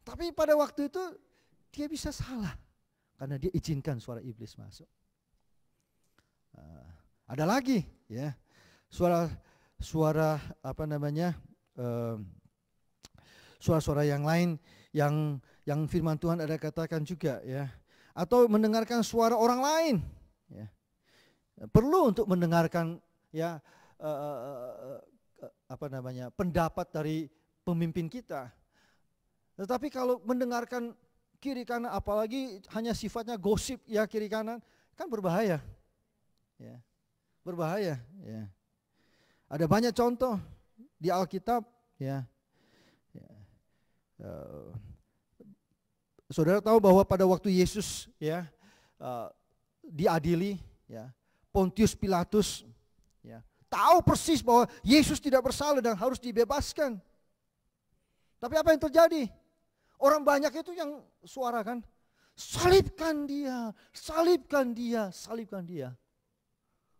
Tapi pada waktu itu dia bisa salah karena dia izinkan suara iblis masuk. Uh, ada lagi ya suara suara apa namanya ehm, suara-suara yang lain yang yang firman Tuhan ada katakan juga ya atau mendengarkan suara orang lain ya perlu untuk mendengarkan ya uh, uh, uh, apa namanya pendapat dari pemimpin kita tetapi kalau mendengarkan kiri kanan apalagi hanya sifatnya gosip ya kiri kanan kan berbahaya. Ya. Berbahaya, ya. Ada banyak contoh di Alkitab, ya. ya. Uh, saudara tahu bahwa pada waktu Yesus ya uh, diadili, ya. Pontius Pilatus ya, tahu persis bahwa Yesus tidak bersalah dan harus dibebaskan. Tapi apa yang terjadi? Orang banyak itu yang suara kan, salibkan dia, salibkan dia, salibkan dia.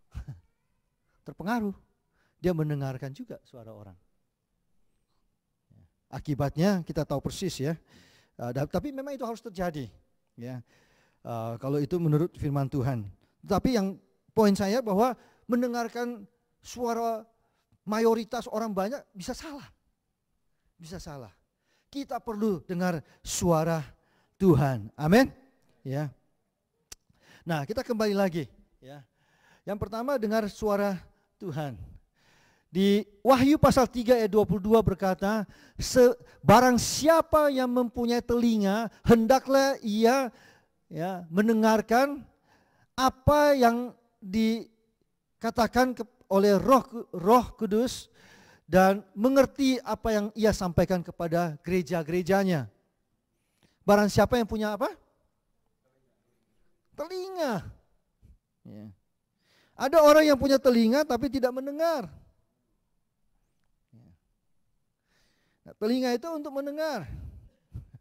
Terpengaruh, dia mendengarkan juga suara orang. Ya, akibatnya kita tahu persis ya, uh, tapi memang itu harus terjadi. Ya, uh, kalau itu menurut firman Tuhan. Tapi yang poin saya bahwa mendengarkan suara mayoritas orang banyak bisa salah, bisa salah. Kita perlu dengar suara Tuhan. Amin. Ya. Nah, kita kembali lagi ya. Yang pertama dengar suara Tuhan. Di Wahyu pasal 3 ayat 22 berkata, barang siapa yang mempunyai telinga, hendaklah ia ya mendengarkan apa yang dikatakan oleh Roh Roh Kudus dan mengerti apa yang ia sampaikan kepada gereja-gerejanya. Barang siapa yang punya apa? Telinga. Ya. Ada orang yang punya telinga tapi tidak mendengar. Ya. Nah, telinga itu untuk mendengar.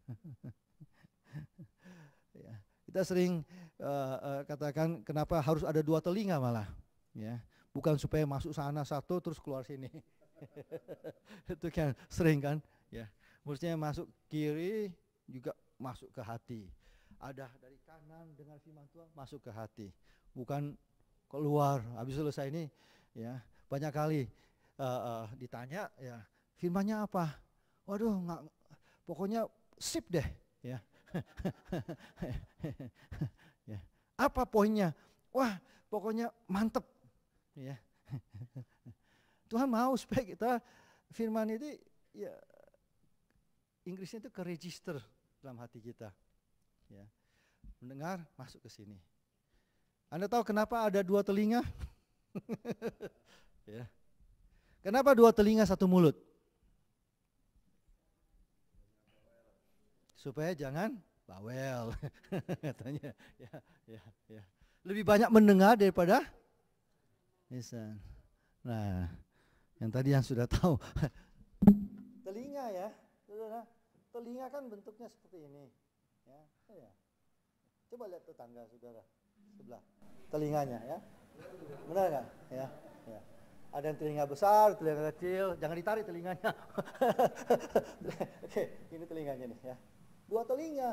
ya, kita sering uh, uh, katakan kenapa harus ada dua telinga malah, ya. Bukan supaya masuk sana satu terus keluar sini. itu kan sering kan ya maksudnya masuk kiri juga masuk ke hati ada dari kanan dengan firman Tuhan masuk ke hati bukan keluar habis selesai ini ya banyak kali uh, uh, ditanya ya firmannya apa waduh nggak pokoknya sip deh ya ya apa poinnya wah pokoknya mantep ya Tuhan mau supaya kita firman itu ya Inggrisnya itu ke register dalam hati kita. Ya. Mendengar masuk ke sini. Anda tahu kenapa ada dua telinga? ya. Kenapa dua telinga satu mulut? Supaya jangan bawel katanya. Ya, ya, ya. Lebih banyak mendengar daripada bisa. Nah, yang tadi yang sudah tahu. telinga ya, Telinga kan bentuknya seperti ini. Ya, ya. Coba lihat tetangga saudara sebelah. Telinganya ya. Benar nggak? Ya, ya. Ada yang telinga besar, telinga kecil. Jangan ditarik telinganya. Oke, ini telinganya nih ya. Dua telinga.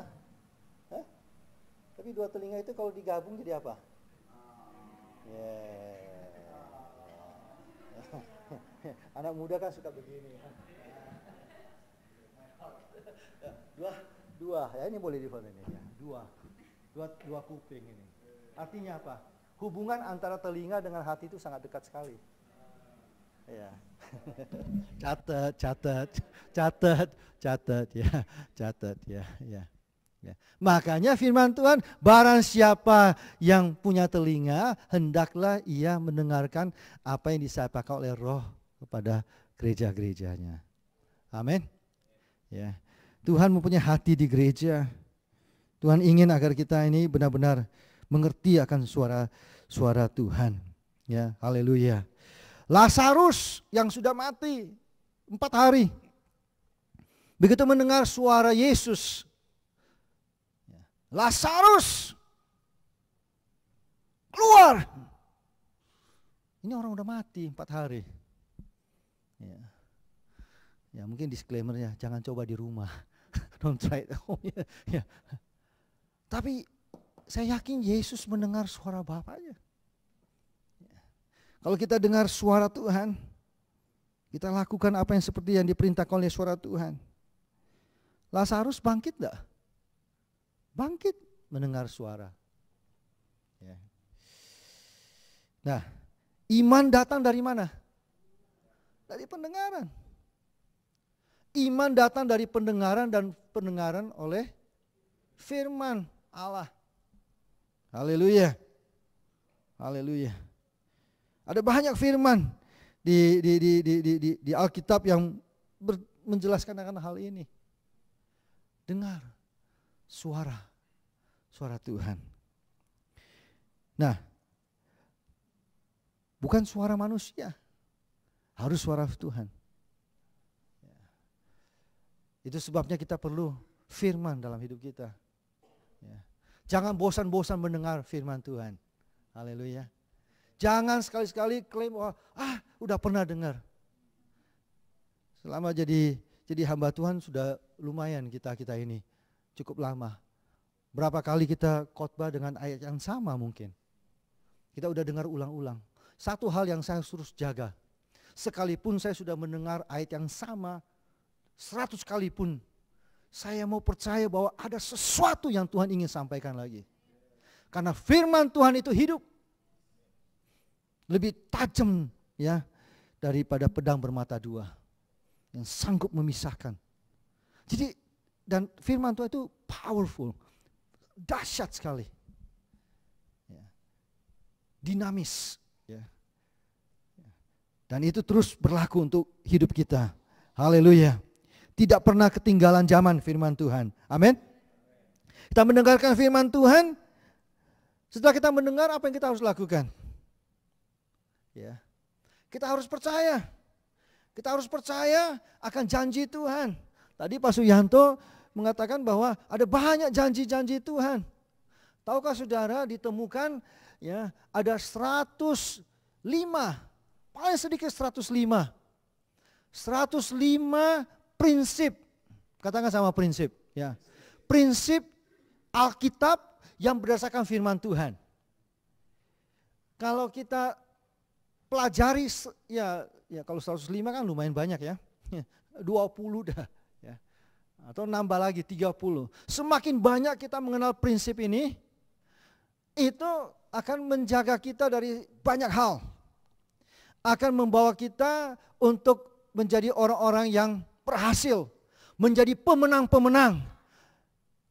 Hah? Tapi dua telinga itu kalau digabung jadi apa? Yeah. Anak muda kan suka begini. dua, dua. Ya ini boleh difoto ini. Ya. Dua, dua, dua kuping ini. Artinya apa? Hubungan antara telinga dengan hati itu sangat dekat sekali. Iya. Ya. catat, catat, catat, catat ya, catat ya, ya. Ya. Makanya firman Tuhan, barang siapa yang punya telinga, hendaklah ia mendengarkan apa yang disampaikan oleh roh kepada gereja-gerejanya. Amin. Ya. Tuhan mempunyai hati di gereja. Tuhan ingin agar kita ini benar-benar mengerti akan suara suara Tuhan. Ya, haleluya. Lazarus yang sudah mati empat hari. Begitu mendengar suara Yesus, Lazarus keluar. Ini orang udah mati empat hari. Ya, ya mungkin disclaimernya jangan coba di rumah. Don't try it oh, home. Ya, ya. Tapi saya yakin Yesus mendengar suara Bapaknya. Ya. Kalau kita dengar suara Tuhan, kita lakukan apa yang seperti yang diperintahkan oleh suara Tuhan. Lazarus bangkit enggak? bangkit mendengar suara. Ya. Nah, iman datang dari mana? Dari pendengaran. Iman datang dari pendengaran dan pendengaran oleh firman Allah. Haleluya. Haleluya. Ada banyak firman di di di di di, di, di Alkitab yang ber, menjelaskan akan hal ini. Dengar suara suara Tuhan. Nah, bukan suara manusia, harus suara Tuhan. Itu sebabnya kita perlu firman dalam hidup kita. Ya. Jangan bosan-bosan mendengar firman Tuhan. Haleluya. Jangan sekali-sekali klaim bahwa ah udah pernah dengar. Selama jadi jadi hamba Tuhan sudah lumayan kita kita ini cukup lama. Berapa kali kita khotbah dengan ayat yang sama mungkin. Kita udah dengar ulang-ulang. Satu hal yang saya harus jaga. Sekalipun saya sudah mendengar ayat yang sama, seratus kali pun saya mau percaya bahwa ada sesuatu yang Tuhan ingin sampaikan lagi. Karena firman Tuhan itu hidup. Lebih tajam ya daripada pedang bermata dua yang sanggup memisahkan. Jadi dan firman Tuhan itu powerful, dahsyat sekali. Ya. Dinamis. Ya. ya. Dan itu terus berlaku untuk hidup kita. Haleluya. Tidak pernah ketinggalan zaman firman Tuhan. Amin. Kita mendengarkan firman Tuhan. Setelah kita mendengar apa yang kita harus lakukan? Ya. Kita harus percaya. Kita harus percaya akan janji Tuhan. Tadi Pak Suyanto mengatakan bahwa ada banyak janji-janji Tuhan. Tahukah saudara ditemukan ya ada 105 paling sedikit 105 105 prinsip katakan sama prinsip ya prinsip Alkitab yang berdasarkan firman Tuhan kalau kita pelajari ya ya kalau 105 kan lumayan banyak ya 20 dah atau nambah lagi 30. Semakin banyak kita mengenal prinsip ini, itu akan menjaga kita dari banyak hal. Akan membawa kita untuk menjadi orang-orang yang berhasil, menjadi pemenang-pemenang.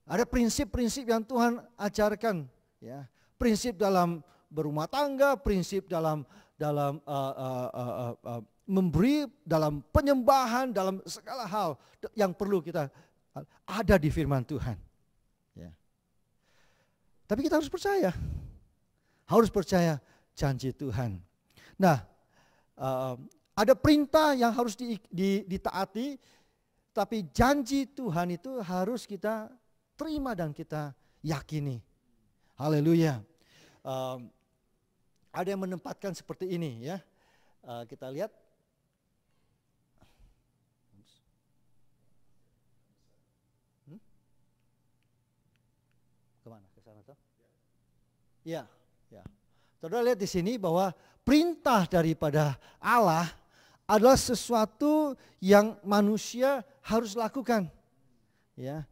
Ada prinsip-prinsip yang Tuhan ajarkan, ya. Prinsip dalam berumah tangga, prinsip dalam dalam uh, uh, uh, uh, memberi dalam penyembahan, dalam segala hal yang perlu kita ada di firman Tuhan. Ya. Tapi kita harus percaya. Harus percaya janji Tuhan. Nah, um, ada perintah yang harus di, di, ditaati, tapi janji Tuhan itu harus kita terima dan kita yakini. Haleluya. Um, ada yang menempatkan seperti ini ya. Uh, kita lihat Ya, ya. Saudara lihat di sini bahwa perintah daripada Allah adalah sesuatu yang manusia harus lakukan. Ya.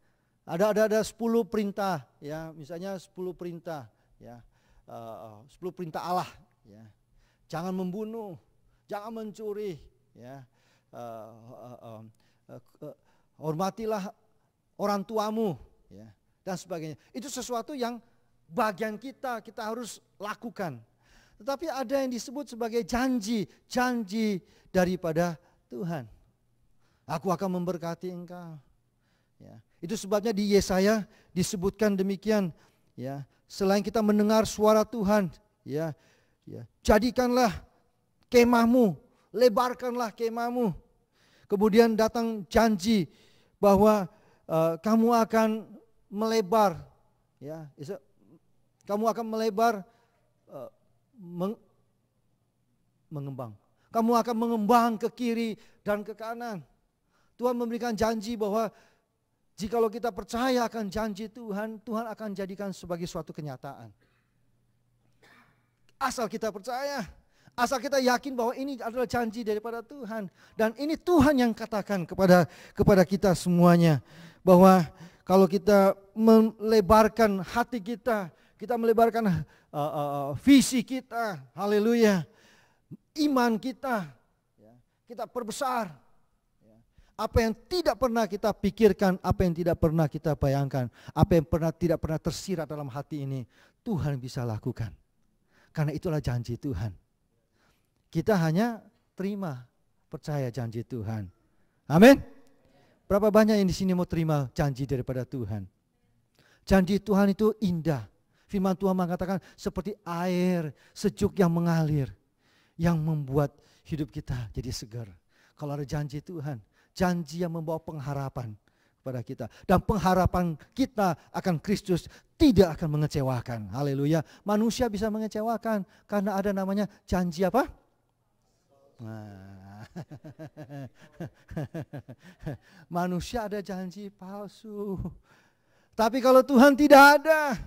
Ada ada ada 10 perintah ya, misalnya 10 perintah ya. Eh, eh, uh, 10 perintah Allah ya. Jangan membunuh, jangan mencuri ya. Uh, uh, uh, uh, hormatilah orang tuamu ya dan sebagainya. Itu sesuatu yang bagian kita, kita harus lakukan. Tetapi ada yang disebut sebagai janji, janji daripada Tuhan. Aku akan memberkati engkau. Ya. Itu sebabnya di Yesaya disebutkan demikian. Ya. Selain kita mendengar suara Tuhan, ya, ya. jadikanlah kemahmu, lebarkanlah kemahmu. Kemudian datang janji bahwa uh, kamu akan melebar. Ya, kamu akan melebar, eh, mengembang. Kamu akan mengembang ke kiri dan ke kanan. Tuhan memberikan janji bahwa jikalau kita percaya akan janji Tuhan, Tuhan akan jadikan sebagai suatu kenyataan. Asal kita percaya, asal kita yakin bahwa ini adalah janji daripada Tuhan dan ini Tuhan yang katakan kepada kepada kita semuanya bahwa kalau kita melebarkan hati kita kita melebarkan uh, uh, visi kita, haleluya. Iman kita, ya. kita perbesar. Ya. Apa yang tidak pernah kita pikirkan, apa yang tidak pernah kita bayangkan, apa yang pernah tidak pernah tersirat dalam hati ini, Tuhan bisa lakukan. Karena itulah janji Tuhan. Kita hanya terima, percaya janji Tuhan. Amin. Berapa banyak yang di sini mau terima janji daripada Tuhan? Janji Tuhan itu indah. Firman Tuhan mengatakan seperti air sejuk yang mengalir. Yang membuat hidup kita jadi segar. Kalau ada janji Tuhan, janji yang membawa pengharapan kepada kita. Dan pengharapan kita akan Kristus tidak akan mengecewakan. Haleluya. Manusia bisa mengecewakan karena ada namanya janji apa? Nah. Manusia ada janji palsu. Tapi kalau Tuhan tidak ada,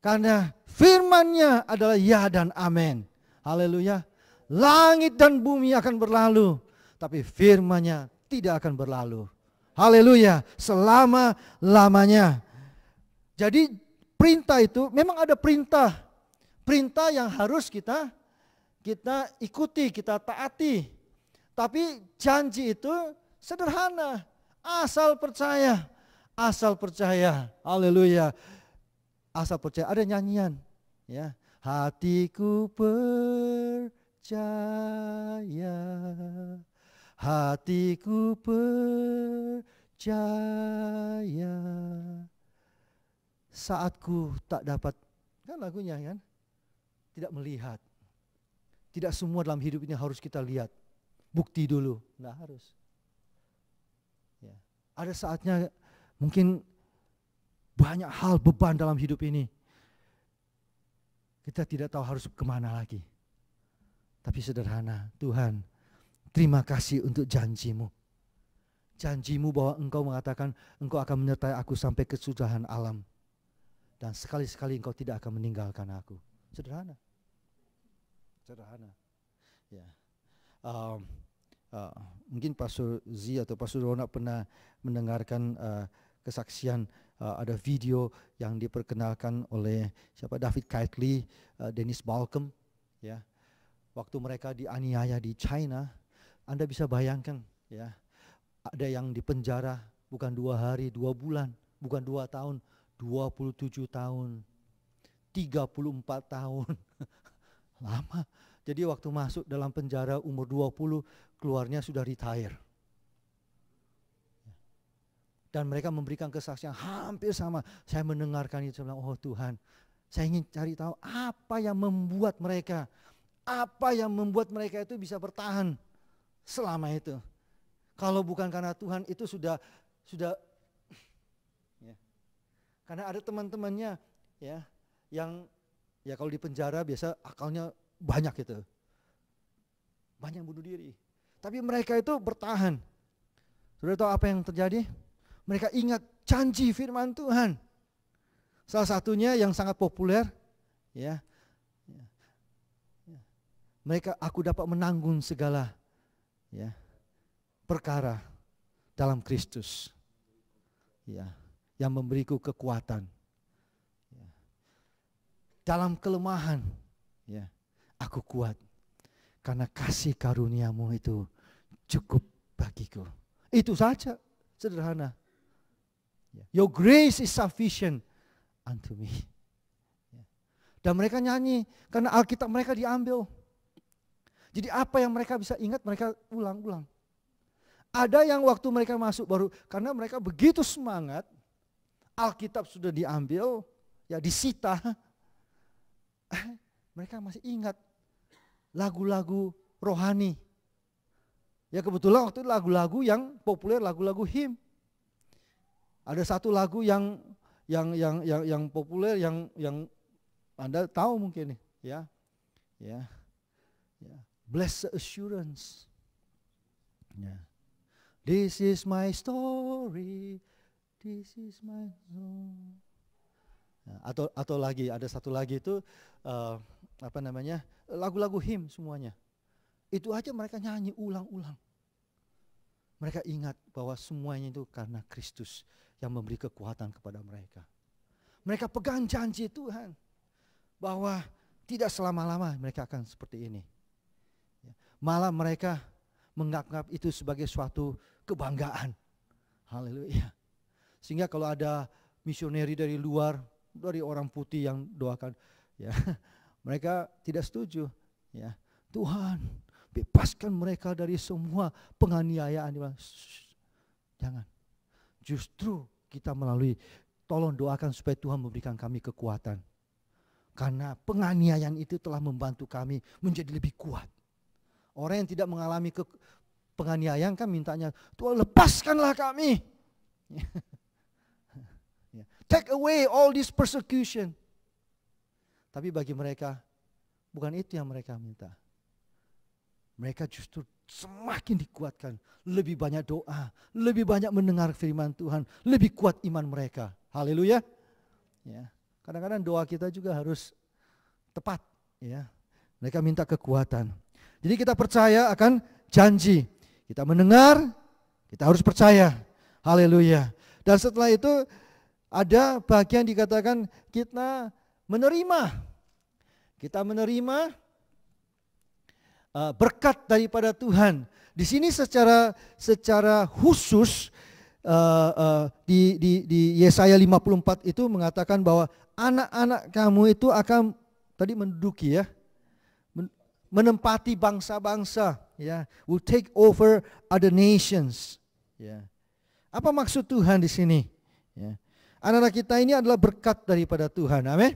karena firmannya adalah ya dan amin. Haleluya. Langit dan bumi akan berlalu. Tapi firmannya tidak akan berlalu. Haleluya. Selama-lamanya. Jadi perintah itu memang ada perintah. Perintah yang harus kita kita ikuti, kita taati. Tapi janji itu sederhana. Asal percaya. Asal percaya. Haleluya asal percaya. Ada nyanyian, ya. Hatiku percaya, hatiku percaya. Saatku tak dapat, kan lagunya kan? Tidak melihat. Tidak semua dalam hidup ini harus kita lihat. Bukti dulu, nggak harus. Ya. Ada saatnya mungkin banyak hal beban dalam hidup ini. Kita tidak tahu harus kemana lagi. Tapi sederhana, Tuhan terima kasih untuk janjimu. Janjimu bahwa engkau mengatakan engkau akan menyertai aku sampai kesudahan alam. Dan sekali-sekali engkau tidak akan meninggalkan aku. Sederhana. Sederhana. Ya. Um, uh, mungkin Pastor Z atau Pastor Rona pernah mendengarkan uh, kesaksian uh, ada video yang diperkenalkan oleh siapa David Kaitley, uh, Dennis Malcolm, ya. Waktu mereka dianiaya di China, Anda bisa bayangkan, ya, ada yang dipenjara bukan dua hari, dua bulan, bukan dua tahun, 27 tahun, 34 tahun, lama. Jadi waktu masuk dalam penjara umur 20, keluarnya sudah retire. Dan mereka memberikan kesaksian hampir sama. Saya mendengarkan itu, saya bilang, oh Tuhan, saya ingin cari tahu apa yang membuat mereka, apa yang membuat mereka itu bisa bertahan selama itu. Kalau bukan karena Tuhan itu sudah sudah ya. Karena ada teman-temannya ya yang ya kalau di penjara biasa akalnya banyak gitu. Banyak bunuh diri. Tapi mereka itu bertahan. Sudah tahu apa yang terjadi? Mereka ingat janji firman Tuhan. Salah satunya yang sangat populer, ya, ya. Mereka aku dapat menanggung segala ya perkara dalam Kristus. Ya, yang memberiku kekuatan. Ya. Dalam kelemahan, ya, aku kuat karena kasih karuniamu itu cukup bagiku. Itu saja sederhana. Ya. Your grace is sufficient unto me. Ya. Dan mereka nyanyi karena Alkitab mereka diambil. Jadi apa yang mereka bisa ingat mereka ulang-ulang. Ada yang waktu mereka masuk baru karena mereka begitu semangat Alkitab sudah diambil, ya disita. mereka masih ingat lagu-lagu rohani. Ya kebetulan waktu itu lagu-lagu yang populer, lagu-lagu him. Ada satu lagu yang yang yang yang yang populer yang yang Anda tahu mungkin nih, ya. Ya. Ya. Blessed assurance. Ya. This is my story. This is my song. Ya, atau atau lagi ada satu lagi itu uh, apa namanya lagu-lagu him semuanya. Itu aja mereka nyanyi ulang-ulang. Mereka ingat bahwa semuanya itu karena Kristus yang memberi kekuatan kepada mereka. Mereka pegang janji Tuhan bahwa tidak selama-lama mereka akan seperti ini. Ya, Malah mereka menganggap itu sebagai suatu kebanggaan. Haleluya. Sehingga kalau ada misioneri dari luar, dari orang putih yang doakan, ya mereka tidak setuju. Ya, Tuhan bebaskan mereka dari semua penganiayaan. Jangan. Justru kita melalui tolong doakan supaya Tuhan memberikan kami kekuatan. Karena penganiayaan itu telah membantu kami menjadi lebih kuat. Orang yang tidak mengalami ke penganiayaan kan mintanya, Tuhan lepaskanlah kami. Ya. Take away all this persecution. Tapi bagi mereka, bukan itu yang mereka minta. Mereka justru semakin dikuatkan. Lebih banyak doa, lebih banyak mendengar firman Tuhan, lebih kuat iman mereka. Haleluya. Ya. Kadang-kadang doa kita juga harus tepat, ya. Mereka minta kekuatan. Jadi kita percaya akan janji. Kita mendengar, kita harus percaya. Haleluya. Dan setelah itu ada bagian dikatakan kita menerima. Kita menerima Eh, berkat daripada Tuhan. Di sini secara secara khusus eh, eh, di, di, di Yesaya 54 itu mengatakan bahwa anak-anak kamu itu akan tadi menduduki ya menempati bangsa-bangsa ya will take over other nations ya apa maksud Tuhan di sini ya anak-anak kita ini adalah berkat daripada Tuhan amin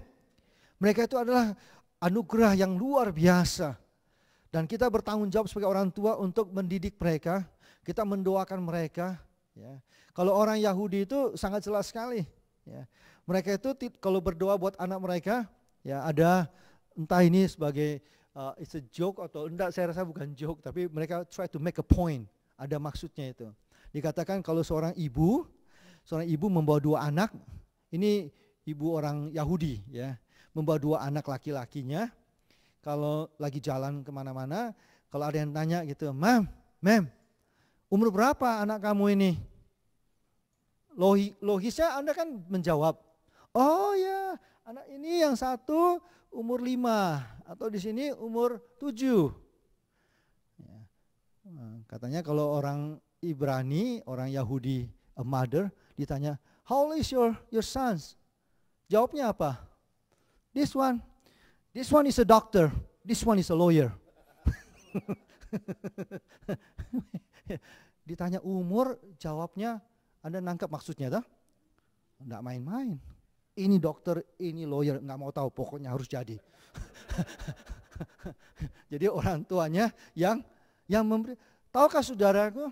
mereka itu adalah anugerah yang luar biasa dan kita bertanggung jawab sebagai orang tua untuk mendidik mereka, kita mendoakan mereka. Ya. Kalau orang Yahudi itu sangat jelas sekali. Ya. Mereka itu kalau berdoa buat anak mereka, ya ada entah ini sebagai uh, it's a joke atau enggak saya rasa bukan joke, tapi mereka try to make a point. Ada maksudnya itu. Dikatakan kalau seorang ibu, seorang ibu membawa dua anak, ini ibu orang Yahudi ya, membawa dua anak laki-lakinya, kalau lagi jalan kemana-mana, kalau ada yang tanya gitu, Mam, Mem, umur berapa anak kamu ini? logisnya Anda kan menjawab, oh ya anak ini yang satu umur lima, atau di sini umur tujuh. Ya. Eh, katanya kalau orang Ibrani, orang Yahudi, a mother, ditanya, how old is your, your sons? Jawabnya apa? This one, This one is a doctor, this one is a lawyer. Ditanya umur, jawabnya Anda nangkap maksudnya dah? Enggak main-main. Ini dokter, ini lawyer, enggak mau tahu, pokoknya harus jadi. jadi orang tuanya yang yang memberi. Tahukah saudaraku?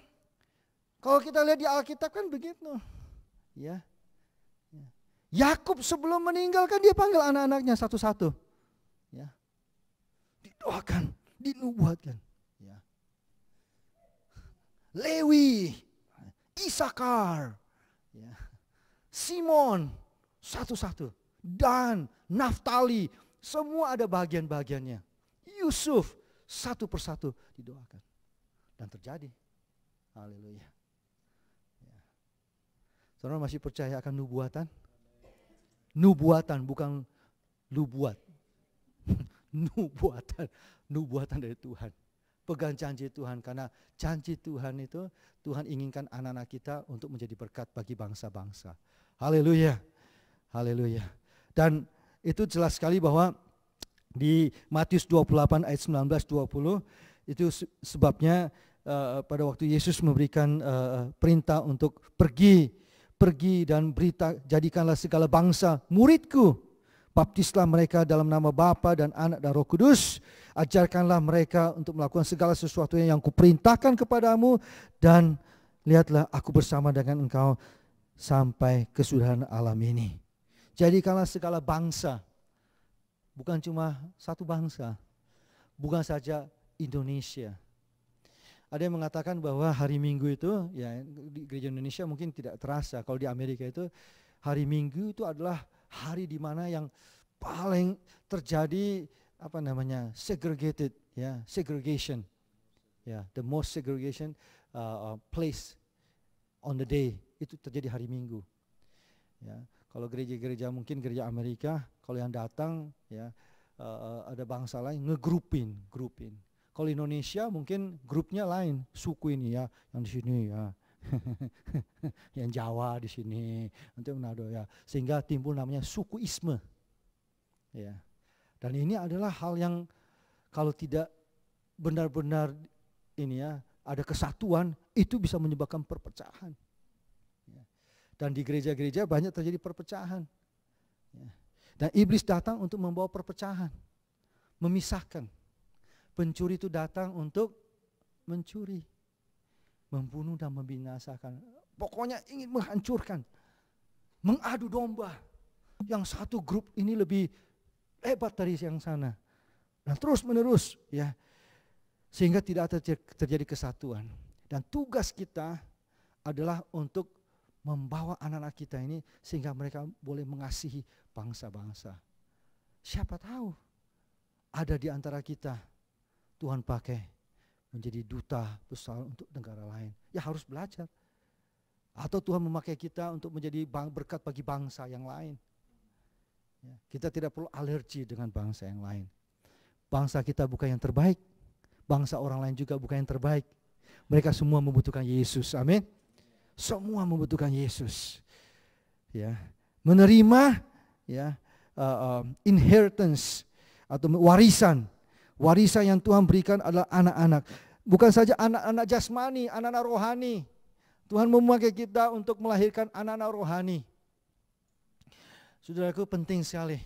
Kalau kita lihat di Alkitab kan begitu. Ya. ya. Yakub sebelum meninggal kan dia panggil anak-anaknya satu-satu didoakan, dinubuatkan. Ya. Lewi, Isakar, ya. Simon, satu-satu. Dan Naftali, semua ada bagian-bagiannya. Yusuf, satu persatu didoakan. Dan terjadi. Haleluya. Ya. Saudara masih percaya akan nubuatan? Nubuatan bukan lubuat nubuatan, nubuatan dari Tuhan. Pegang janji Tuhan karena janji Tuhan itu Tuhan inginkan anak-anak kita untuk menjadi berkat bagi bangsa-bangsa. Haleluya. Haleluya. Dan itu jelas sekali bahwa di Matius 28 ayat 19 20 itu sebabnya uh, pada waktu Yesus memberikan uh, perintah untuk pergi pergi dan berita jadikanlah segala bangsa muridku Baptislah mereka dalam nama Bapa dan Anak dan Roh Kudus. Ajarkanlah mereka untuk melakukan segala sesuatu yang kuperintahkan kepadamu dan lihatlah aku bersama dengan engkau sampai kesudahan alam ini. Jadikanlah segala bangsa, bukan cuma satu bangsa, bukan saja Indonesia. Ada yang mengatakan bahwa hari Minggu itu, ya di gereja Indonesia mungkin tidak terasa, kalau di Amerika itu hari Minggu itu adalah hari di mana yang paling terjadi apa namanya segregated ya segregation ya yeah, the most segregation uh, uh, place on the day itu terjadi hari Minggu ya kalau gereja-gereja mungkin gereja Amerika kalau yang datang ya uh, uh ada bangsa lain ngegrupin grupin kalau Indonesia mungkin grupnya lain suku ini ya yang di sini ya yang Jawa di sini, nanti Manado ya, sehingga timbul namanya sukuisme. Ya. Dan ini adalah hal yang kalau tidak benar-benar ini ya, ada kesatuan, itu bisa menyebabkan perpecahan. Ya. Dan di gereja-gereja banyak terjadi perpecahan. Ya. Dan iblis datang untuk membawa perpecahan, memisahkan. Pencuri itu datang untuk mencuri, membunuh dan membinasakan. Pokoknya ingin menghancurkan, mengadu domba. Yang satu grup ini lebih hebat dari yang sana. Dan terus menerus ya. Sehingga tidak terjadi kesatuan. Dan tugas kita adalah untuk membawa anak-anak kita ini sehingga mereka boleh mengasihi bangsa-bangsa. Siapa tahu ada di antara kita Tuhan pakai menjadi duta besar untuk negara lain. Ya harus belajar. Atau Tuhan memakai kita untuk menjadi berkat bagi bangsa yang lain. Ya, kita tidak perlu alergi dengan bangsa yang lain. Bangsa kita bukan yang terbaik. Bangsa orang lain juga bukan yang terbaik. Mereka semua membutuhkan Yesus. Amin. Semua membutuhkan Yesus. Ya, menerima ya uh, uh, inheritance atau warisan Warisan yang Tuhan berikan adalah anak-anak. Bukan saja anak-anak jasmani, anak-anak rohani. Tuhan memakai kita untuk melahirkan anak-anak rohani. Saudaraku penting sekali.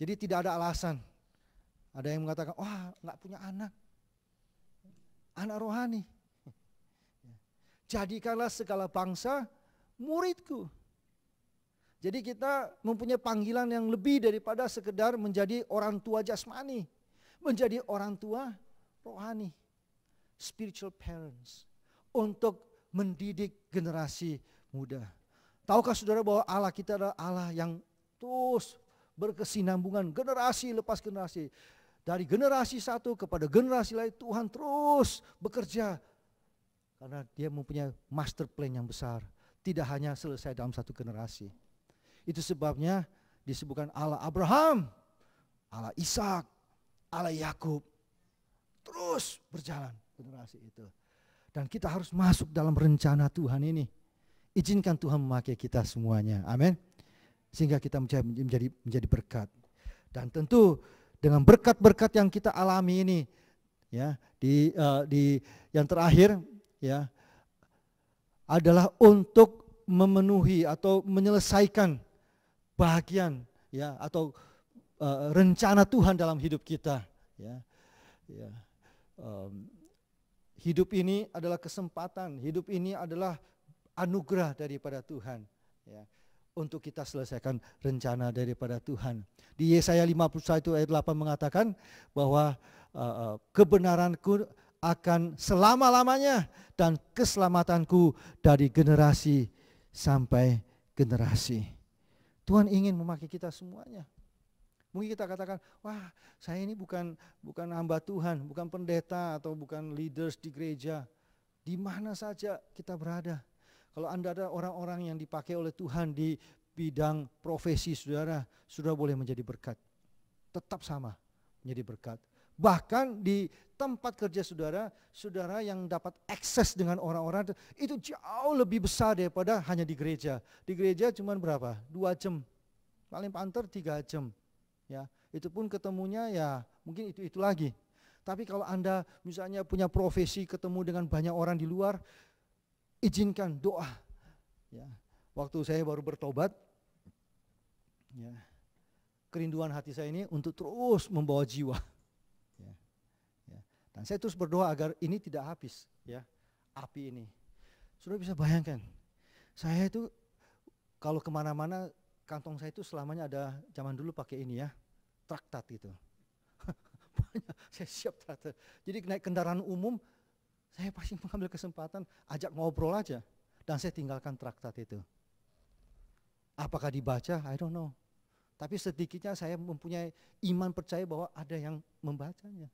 Jadi tidak ada alasan. Ada yang mengatakan, wah oh, nggak punya anak. Anak rohani. Jadikanlah segala bangsa muridku. Jadi kita mempunyai panggilan yang lebih daripada sekedar menjadi orang tua jasmani menjadi orang tua rohani, spiritual parents, untuk mendidik generasi muda. Tahukah saudara bahwa Allah kita adalah Allah yang terus berkesinambungan generasi lepas generasi. Dari generasi satu kepada generasi lain Tuhan terus bekerja. Karena dia mempunyai master plan yang besar. Tidak hanya selesai dalam satu generasi. Itu sebabnya disebutkan Allah Abraham, Allah Ishak, Allah Yakub. Terus berjalan generasi itu. Dan kita harus masuk dalam rencana Tuhan ini. Izinkan Tuhan memakai kita semuanya. Amin. Sehingga kita menjadi menjadi berkat. Dan tentu dengan berkat-berkat yang kita alami ini ya di uh, di yang terakhir ya adalah untuk memenuhi atau menyelesaikan bagian ya atau uh, rencana Tuhan dalam hidup kita. Ya, ya. Um, hidup ini adalah kesempatan, hidup ini adalah anugerah daripada Tuhan. Ya, untuk kita selesaikan rencana daripada Tuhan. Di Yesaya 51 ayat 8 mengatakan bahwa uh, kebenaranku akan selama-lamanya dan keselamatanku dari generasi sampai generasi. Tuhan ingin memakai kita semuanya. Mungkin kita katakan, wah saya ini bukan bukan hamba Tuhan, bukan pendeta atau bukan leaders di gereja. Di mana saja kita berada. Kalau Anda ada orang-orang yang dipakai oleh Tuhan di bidang profesi saudara, sudah boleh menjadi berkat. Tetap sama menjadi berkat. Bahkan di tempat kerja saudara, saudara yang dapat akses dengan orang-orang itu jauh lebih besar daripada hanya di gereja. Di gereja cuma berapa? Dua jam. Paling panter tiga jam. Ya, itu pun ketemunya ya mungkin itu-itu lagi. Tapi kalau Anda misalnya punya profesi ketemu dengan banyak orang di luar, izinkan doa. Ya. Waktu saya baru bertobat, ya, kerinduan hati saya ini untuk terus membawa jiwa. Ya. Ya. Dan saya terus berdoa agar ini tidak habis, ya, api ini. Sudah bisa bayangkan, saya itu kalau kemana-mana kantong saya itu selamanya ada zaman dulu pakai ini ya traktat itu banyak saya siap traktat jadi naik kendaraan umum saya pasti mengambil kesempatan ajak ngobrol aja dan saya tinggalkan traktat itu apakah dibaca I don't know tapi sedikitnya saya mempunyai iman percaya bahwa ada yang membacanya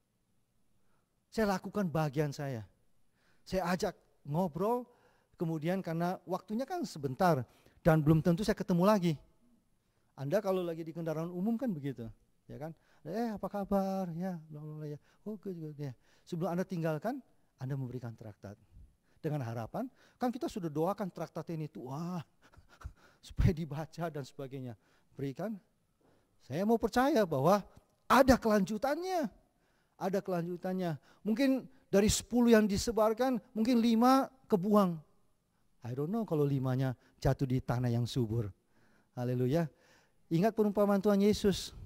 saya lakukan bagian saya saya ajak ngobrol kemudian karena waktunya kan sebentar dan belum tentu saya ketemu lagi anda kalau lagi di kendaraan umum kan begitu, ya kan? Eh apa kabar? Ya, bla bla ya. Oh good, good ya. Sebelum Anda tinggalkan, Anda memberikan traktat dengan harapan kan kita sudah doakan traktat ini tuh wah supaya dibaca dan sebagainya. Berikan. Saya mau percaya bahwa ada kelanjutannya. Ada kelanjutannya. Mungkin dari 10 yang disebarkan, mungkin 5 kebuang. I don't know kalau limanya jatuh di tanah yang subur. Haleluya. Ingat perumpamaan Tuhan Yesus.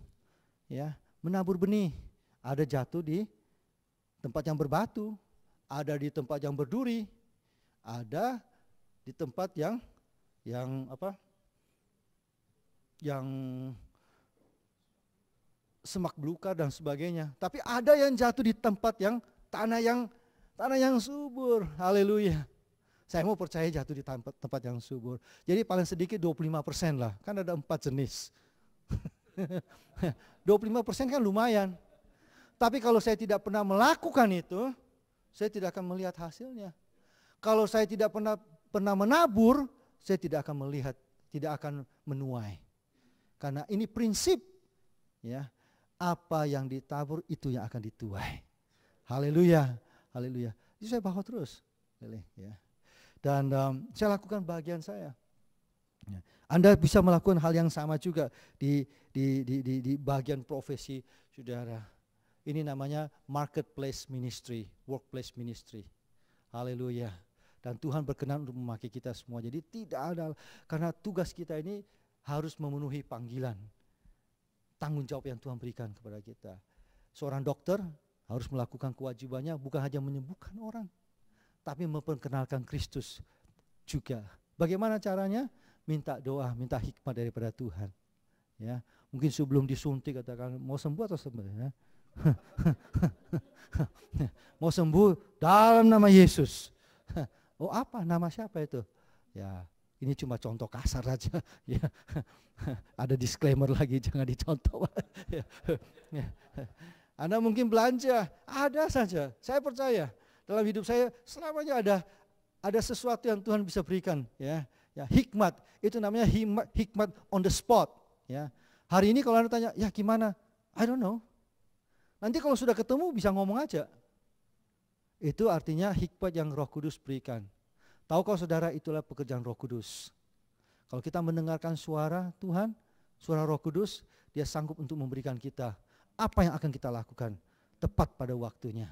Ya, menabur benih. Ada jatuh di tempat yang berbatu, ada di tempat yang berduri, ada di tempat yang yang apa? Yang semak belukar dan sebagainya. Tapi ada yang jatuh di tempat yang tanah yang tanah yang subur. Haleluya. Saya mau percaya jatuh di tempat, tempat yang subur. Jadi paling sedikit 25% persen lah, kan ada empat jenis. 25% persen kan lumayan. Tapi kalau saya tidak pernah melakukan itu, saya tidak akan melihat hasilnya. Kalau saya tidak pernah pernah menabur, saya tidak akan melihat, tidak akan menuai. Karena ini prinsip ya, apa yang ditabur itu yang akan dituai. Haleluya. Haleluya. Jadi saya bawa terus. Lele, ya dan um, saya lakukan bagian saya. Ya. Anda bisa melakukan hal yang sama juga di, di, di, di, di bagian profesi saudara. Ini namanya marketplace ministry, workplace ministry. Haleluya. Dan Tuhan berkenan untuk memakai kita semua. Jadi tidak ada, karena tugas kita ini harus memenuhi panggilan. Tanggung jawab yang Tuhan berikan kepada kita. Seorang dokter harus melakukan kewajibannya bukan hanya menyembuhkan orang tapi memperkenalkan Kristus juga. Bagaimana caranya? Minta doa, minta hikmat daripada Tuhan. Ya, mungkin sebelum disuntik katakan mau sembuh atau sembuh ya. mau sembuh dalam nama Yesus. oh apa nama siapa itu? Ya, ini cuma contoh kasar saja. Ya. Ada disclaimer lagi, jangan dicontoh. Ya. Anda mungkin belanja, ada saja. Saya percaya dalam hidup saya selamanya ada ada sesuatu yang Tuhan bisa berikan ya. Ya, hikmat itu namanya hikmat, hikmat on the spot ya. Hari ini kalau Anda tanya, "Ya gimana?" I don't know. Nanti kalau sudah ketemu bisa ngomong aja. Itu artinya hikmat yang Roh Kudus berikan. Tahu kau saudara itulah pekerjaan Roh Kudus. Kalau kita mendengarkan suara Tuhan, suara Roh Kudus, dia sanggup untuk memberikan kita apa yang akan kita lakukan tepat pada waktunya.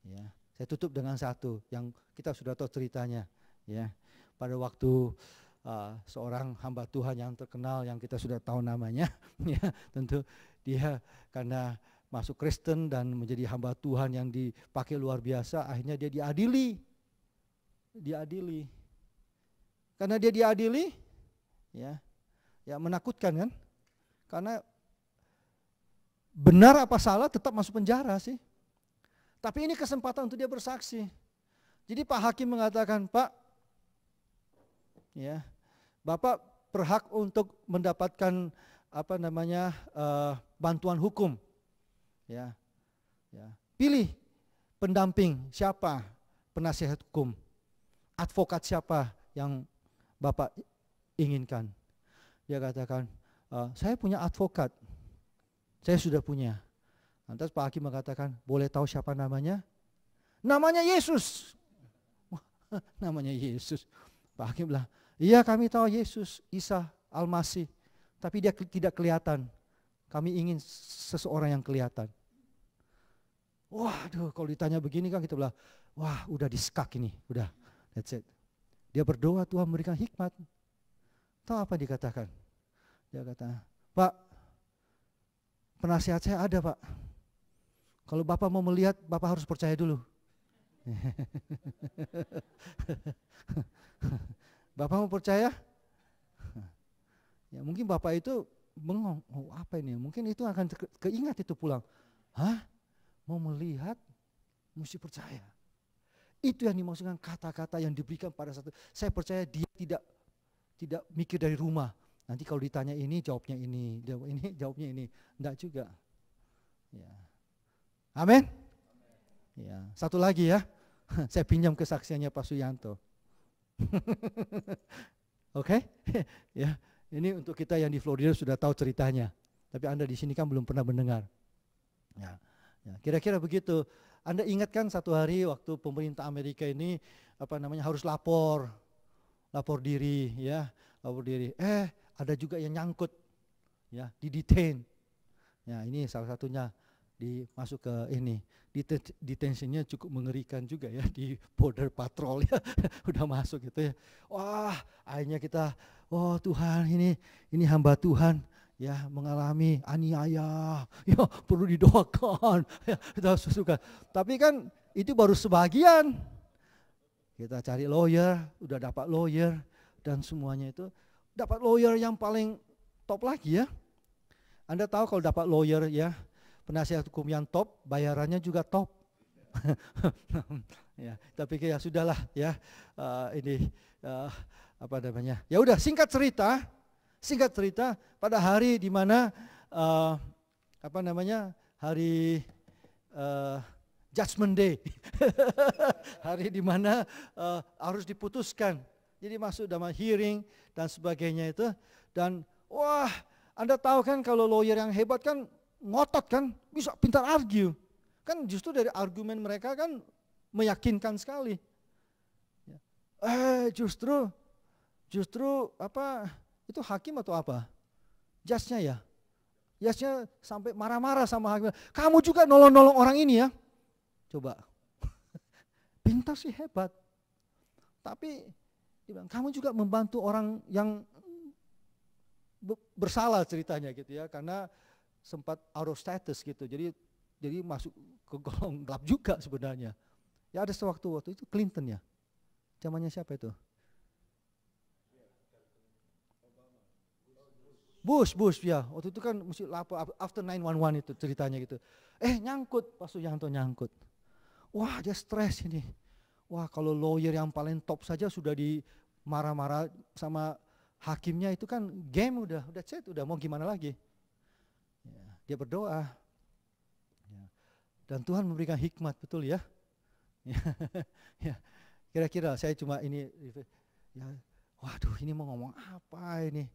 Ya. Saya tutup dengan satu yang kita sudah tahu ceritanya ya. Pada waktu uh, seorang hamba Tuhan yang terkenal yang kita sudah tahu namanya ya tentu dia karena masuk Kristen dan menjadi hamba Tuhan yang dipakai luar biasa akhirnya dia diadili diadili karena dia diadili ya ya menakutkan kan karena benar apa salah tetap masuk penjara sih tapi ini kesempatan untuk dia bersaksi. Jadi Pak Hakim mengatakan, Pak, ya, Bapak berhak untuk mendapatkan apa namanya uh, bantuan hukum. Ya, ya. Pilih pendamping siapa, penasihat hukum, advokat siapa yang Bapak inginkan. Dia katakan, uh, saya punya advokat, saya sudah punya. Lantas Pak Hakim mengatakan, boleh tahu siapa namanya? Namanya Yesus. namanya Yesus. Pak Hakim bilang, iya kami tahu Yesus, Isa, al Tapi dia tidak kelihatan. Kami ingin seseorang yang kelihatan. Wah, aduh, kalau ditanya begini kan kita bilang, wah udah diskak ini, udah, that's it. Dia berdoa Tuhan memberikan hikmat. Tahu apa dikatakan? Dia kata, Pak, penasihat saya ada Pak. Kalau Bapak mau melihat, Bapak harus percaya dulu. Bapak mau percaya? Ya mungkin Bapak itu bengong, oh apa ini? Ya? Mungkin itu akan keingat itu pulang. Hah? Mau melihat, mesti percaya. Itu yang dimaksudkan kata-kata yang diberikan pada satu. Saya percaya dia tidak tidak mikir dari rumah. Nanti kalau ditanya ini jawabnya ini, jawab ini jawabnya ini. Enggak juga. Ya. Amin. Ya, satu lagi ya. Saya pinjam kesaksiannya Pak Suyanto. Oke? Okay? ya, ini untuk kita yang di Florida sudah tahu ceritanya. Tapi Anda di sini kan belum pernah mendengar. Ya. Ya, kira-kira begitu. Anda ingatkan satu hari waktu pemerintah Amerika ini apa namanya harus lapor lapor diri ya, lapor diri. Eh, ada juga yang nyangkut ya, di detain. Ya, ini salah satunya dimasuk ke ini detensinya cukup mengerikan juga ya di border patrol ya udah masuk gitu ya wah akhirnya kita oh Tuhan ini ini hamba Tuhan ya mengalami aniaya ya perlu didoakan ya kita suka tapi kan itu baru sebagian kita cari lawyer udah dapat lawyer dan semuanya itu dapat lawyer yang paling top lagi ya anda tahu kalau dapat lawyer ya penasihat hukum yang top, bayarannya juga top. ya, tapi ya sudahlah ya uh, ini uh, apa namanya? Ya udah singkat cerita, singkat cerita pada hari di mana uh, apa namanya? hari uh, Judgment Day. hari di mana uh, harus diputuskan. Jadi masuk dalam hearing dan sebagainya itu dan wah, Anda tahu kan kalau lawyer yang hebat kan ngotot kan, bisa pintar argue. Kan justru dari argumen mereka kan meyakinkan sekali. Ya. Eh justru, justru apa, itu hakim atau apa? Jasnya ya? Jasnya sampai marah-marah sama hakim. Kamu juga nolong-nolong orang ini ya? Coba. Pintar sih hebat. Tapi kamu juga membantu orang yang bersalah ceritanya gitu ya. Karena sempat out status gitu. Jadi jadi masuk ke golong gelap juga sebenarnya. Ya ada sewaktu waktu itu Clinton ya. Zamannya siapa itu? Bush, Bush ya. Waktu itu kan mesti lapor after 911 itu ceritanya gitu. Eh nyangkut, Pak Suyanto nyangkut. Wah dia stres ini. Wah kalau lawyer yang paling top saja sudah di marah marah sama hakimnya itu kan game udah, udah chat udah mau gimana lagi dia berdoa. Ya. Dan Tuhan memberikan hikmat, betul ya? Ya. ya. Kira-kira saya cuma ini, ya, waduh ini mau ngomong apa ini?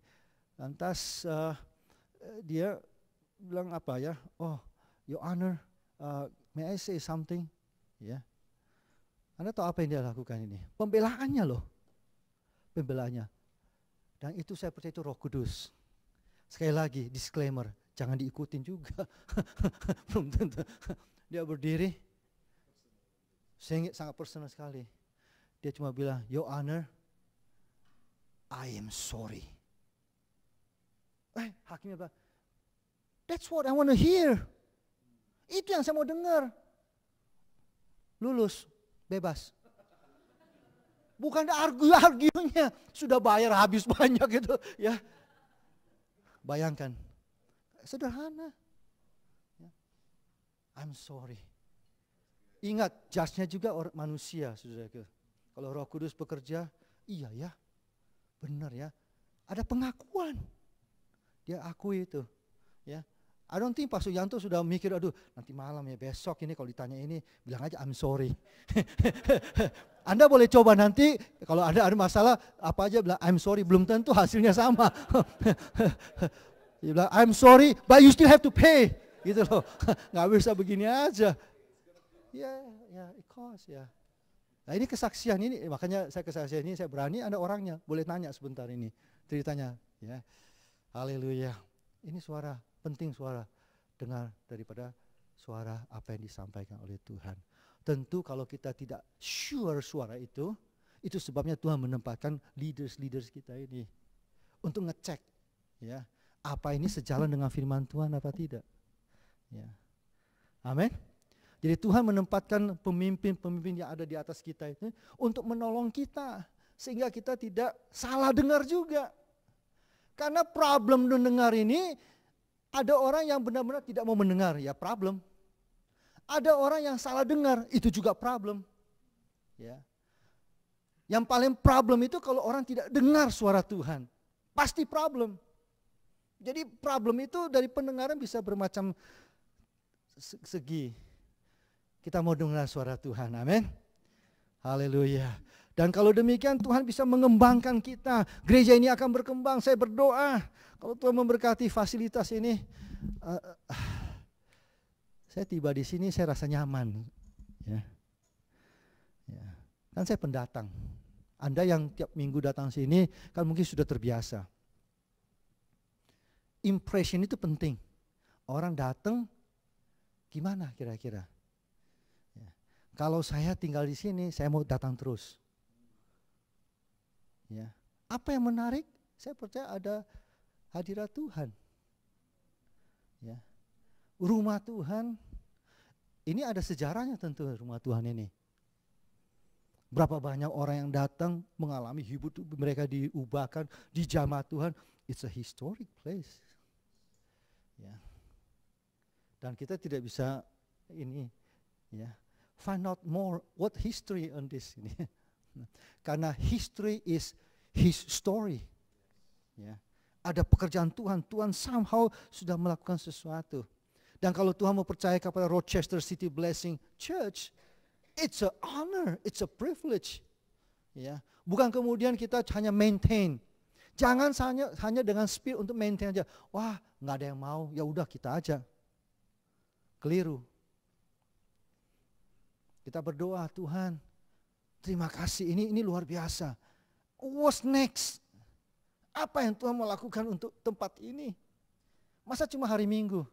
Lantas uh, dia bilang apa ya? Oh, Your Honor, uh, may I say something? Ya. Anda tahu apa yang dia lakukan ini? Pembelaannya loh. Pembelaannya. Dan itu saya percaya itu roh kudus. Sekali lagi disclaimer, jangan diikutin juga. Belum tentu. Dia berdiri, saya sangat personal sekali. Dia cuma bilang, Your Honor, I am sorry. Eh, hakimnya bilang, That's what I want to hear. Itu yang saya mau dengar. Lulus, bebas. Bukan argu-argunya, sudah bayar habis banyak gitu ya. Bayangkan, Sederhana. Ya. I'm sorry. Ingat, jasnya juga orang manusia, saudara. Kalau Roh Kudus bekerja, iya ya, benar ya. Ada pengakuan. Dia akui itu. Ya, I don't think Pak Suyanto sudah mikir, aduh nanti malam ya besok ini kalau ditanya ini bilang aja I'm sorry. anda boleh coba nanti kalau ada ada masalah apa aja bilang I'm sorry belum tentu hasilnya sama. Dia bilang, I'm sorry, but you still have to pay. Gitu loh. Nggak bisa begini aja. Ya, ya, yeah, it costs, ya. Nah ini kesaksian ini, makanya saya kesaksian ini, saya berani ada orangnya. Boleh tanya sebentar ini, ceritanya. Ya. Haleluya. Ini suara, penting suara. Dengar daripada suara apa yang disampaikan oleh Tuhan. Tentu kalau kita tidak sure suara itu, itu sebabnya Tuhan menempatkan leaders-leaders kita ini. Untuk ngecek, ya apa ini sejalan dengan firman Tuhan apa tidak. Ya. Amin. Jadi Tuhan menempatkan pemimpin-pemimpin yang ada di atas kita itu untuk menolong kita sehingga kita tidak salah dengar juga. Karena problem mendengar ini ada orang yang benar-benar tidak mau mendengar, ya problem. Ada orang yang salah dengar, itu juga problem. Ya. Yang paling problem itu kalau orang tidak dengar suara Tuhan. Pasti problem. Jadi problem itu dari pendengaran bisa bermacam segi. Kita mau dengar suara Tuhan, amin. Haleluya. Dan kalau demikian Tuhan bisa mengembangkan kita. Gereja ini akan berkembang, saya berdoa. Kalau Tuhan memberkati fasilitas ini, uh, saya tiba di sini saya rasa nyaman. Ya. ya. Kan saya pendatang. Anda yang tiap minggu datang sini kan mungkin sudah terbiasa impression itu penting. Orang datang gimana kira-kira? Ya. Kalau saya tinggal di sini, saya mau datang terus. Ya. Apa yang menarik? Saya percaya ada hadirat Tuhan. Ya. Rumah Tuhan ini ada sejarahnya tentu rumah Tuhan ini. Berapa banyak orang yang datang mengalami hidup mereka diubahkan di jamaah Tuhan. It's a historic place ya dan kita tidak bisa ini ya find out more what history on this ini karena history is his story ya ada pekerjaan Tuhan Tuhan somehow sudah melakukan sesuatu dan kalau Tuhan mau percaya kepada Rochester City Blessing Church it's a honor it's a privilege ya bukan kemudian kita hanya maintain Jangan hanya hanya dengan spirit untuk maintain aja. Wah, nggak ada yang mau. Ya udah kita aja. Keliru. Kita berdoa, Tuhan, terima kasih. Ini ini luar biasa. What's next? Apa yang Tuhan mau lakukan untuk tempat ini? Masa cuma hari Minggu?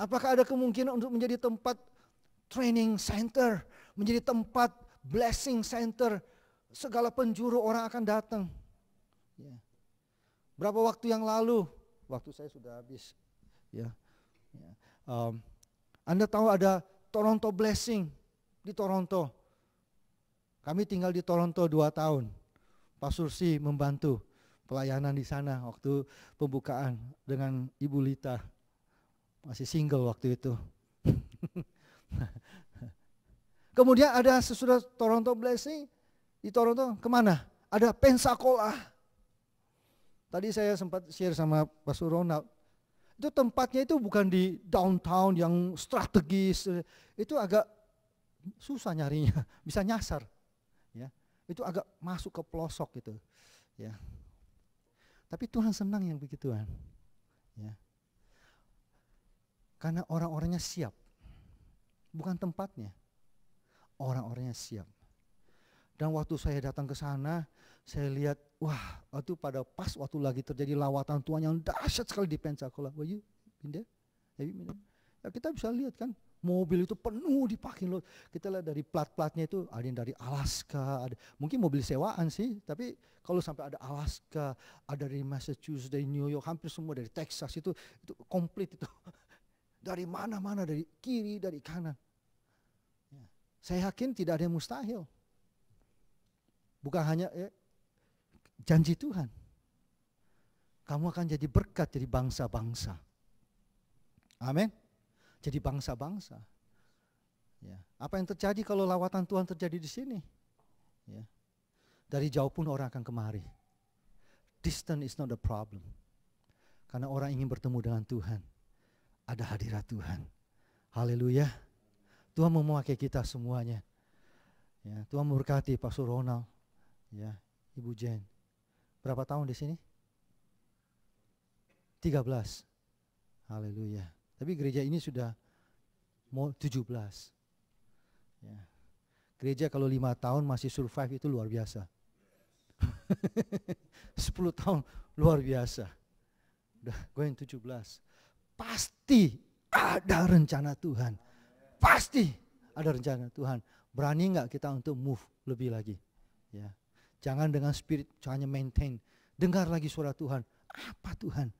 Apakah ada kemungkinan untuk menjadi tempat training center, menjadi tempat blessing center? Segala penjuru orang akan datang. Berapa waktu yang lalu? Waktu saya sudah habis. Ya. ya. Um, anda tahu ada Toronto Blessing di Toronto. Kami tinggal di Toronto dua tahun. Pak Sursi membantu pelayanan di sana waktu pembukaan dengan Ibu Lita. Masih single waktu itu. Kemudian ada sesudah Toronto Blessing di Toronto kemana? Ada Pensacola. Tadi saya sempat share sama Pak Ronald, itu tempatnya itu bukan di downtown yang strategis, eh, itu agak susah nyarinya, bisa nyasar. Ya, itu agak masuk ke pelosok gitu. Ya. Tapi Tuhan senang yang begituan. Ya. Karena orang-orangnya siap. Bukan tempatnya. Orang-orangnya siap. Dan waktu saya datang ke sana, saya lihat wah waktu pada pas waktu lagi terjadi lawatan Tuhan yang dahsyat sekali di Pensacola. Were you iya, pindah? Have you been Ya, kita bisa lihat kan mobil itu penuh dipakai loh. Kita lihat dari plat-platnya itu ada yang dari Alaska, ada mungkin mobil sewaan sih, tapi kalau sampai ada Alaska, ada dari Massachusetts, dari New York, hampir semua dari Texas itu itu komplit itu. Dari mana-mana dari kiri, dari kanan. Ya. Saya yakin tidak ada yang mustahil. Bukan hanya ya, janji Tuhan. Kamu akan jadi berkat jadi bangsa-bangsa. Amin. Jadi bangsa-bangsa. Ya. Apa yang terjadi kalau lawatan Tuhan terjadi di sini? Ya. Dari jauh pun orang akan kemari. Distance is not a problem. Karena orang ingin bertemu dengan Tuhan. Ada hadirat Tuhan. Haleluya. Tuhan memakai kita semuanya. Ya, Tuhan memberkati Pastor Ronald, ya, Ibu Jen, berapa tahun di sini? 13. Haleluya. Tapi gereja ini sudah mau 17. Ya. Gereja kalau lima tahun masih survive itu luar biasa. 10 tahun luar biasa. Udah gue yang 17. Pasti ada rencana Tuhan. Pasti ada rencana Tuhan. Berani nggak kita untuk move lebih lagi? Ya. Jangan dengan spirit hanya maintain. Dengar lagi suara Tuhan. Apa Tuhan?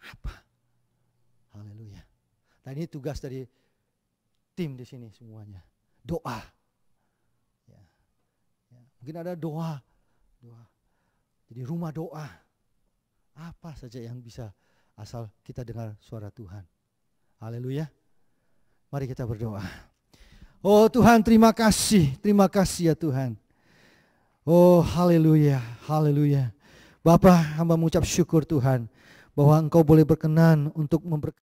Apa? Haleluya. Nah ini tugas dari tim di sini semuanya. Doa. Ya. Ya. Mungkin ada doa. Doa. Jadi rumah doa. Apa saja yang bisa asal kita dengar suara Tuhan. Haleluya. Mari kita berdoa. Oh Tuhan terima kasih, terima kasih ya Tuhan. Oh haleluya, haleluya. Bapak hamba mengucap syukur Tuhan bahwa engkau boleh berkenan untuk memberkati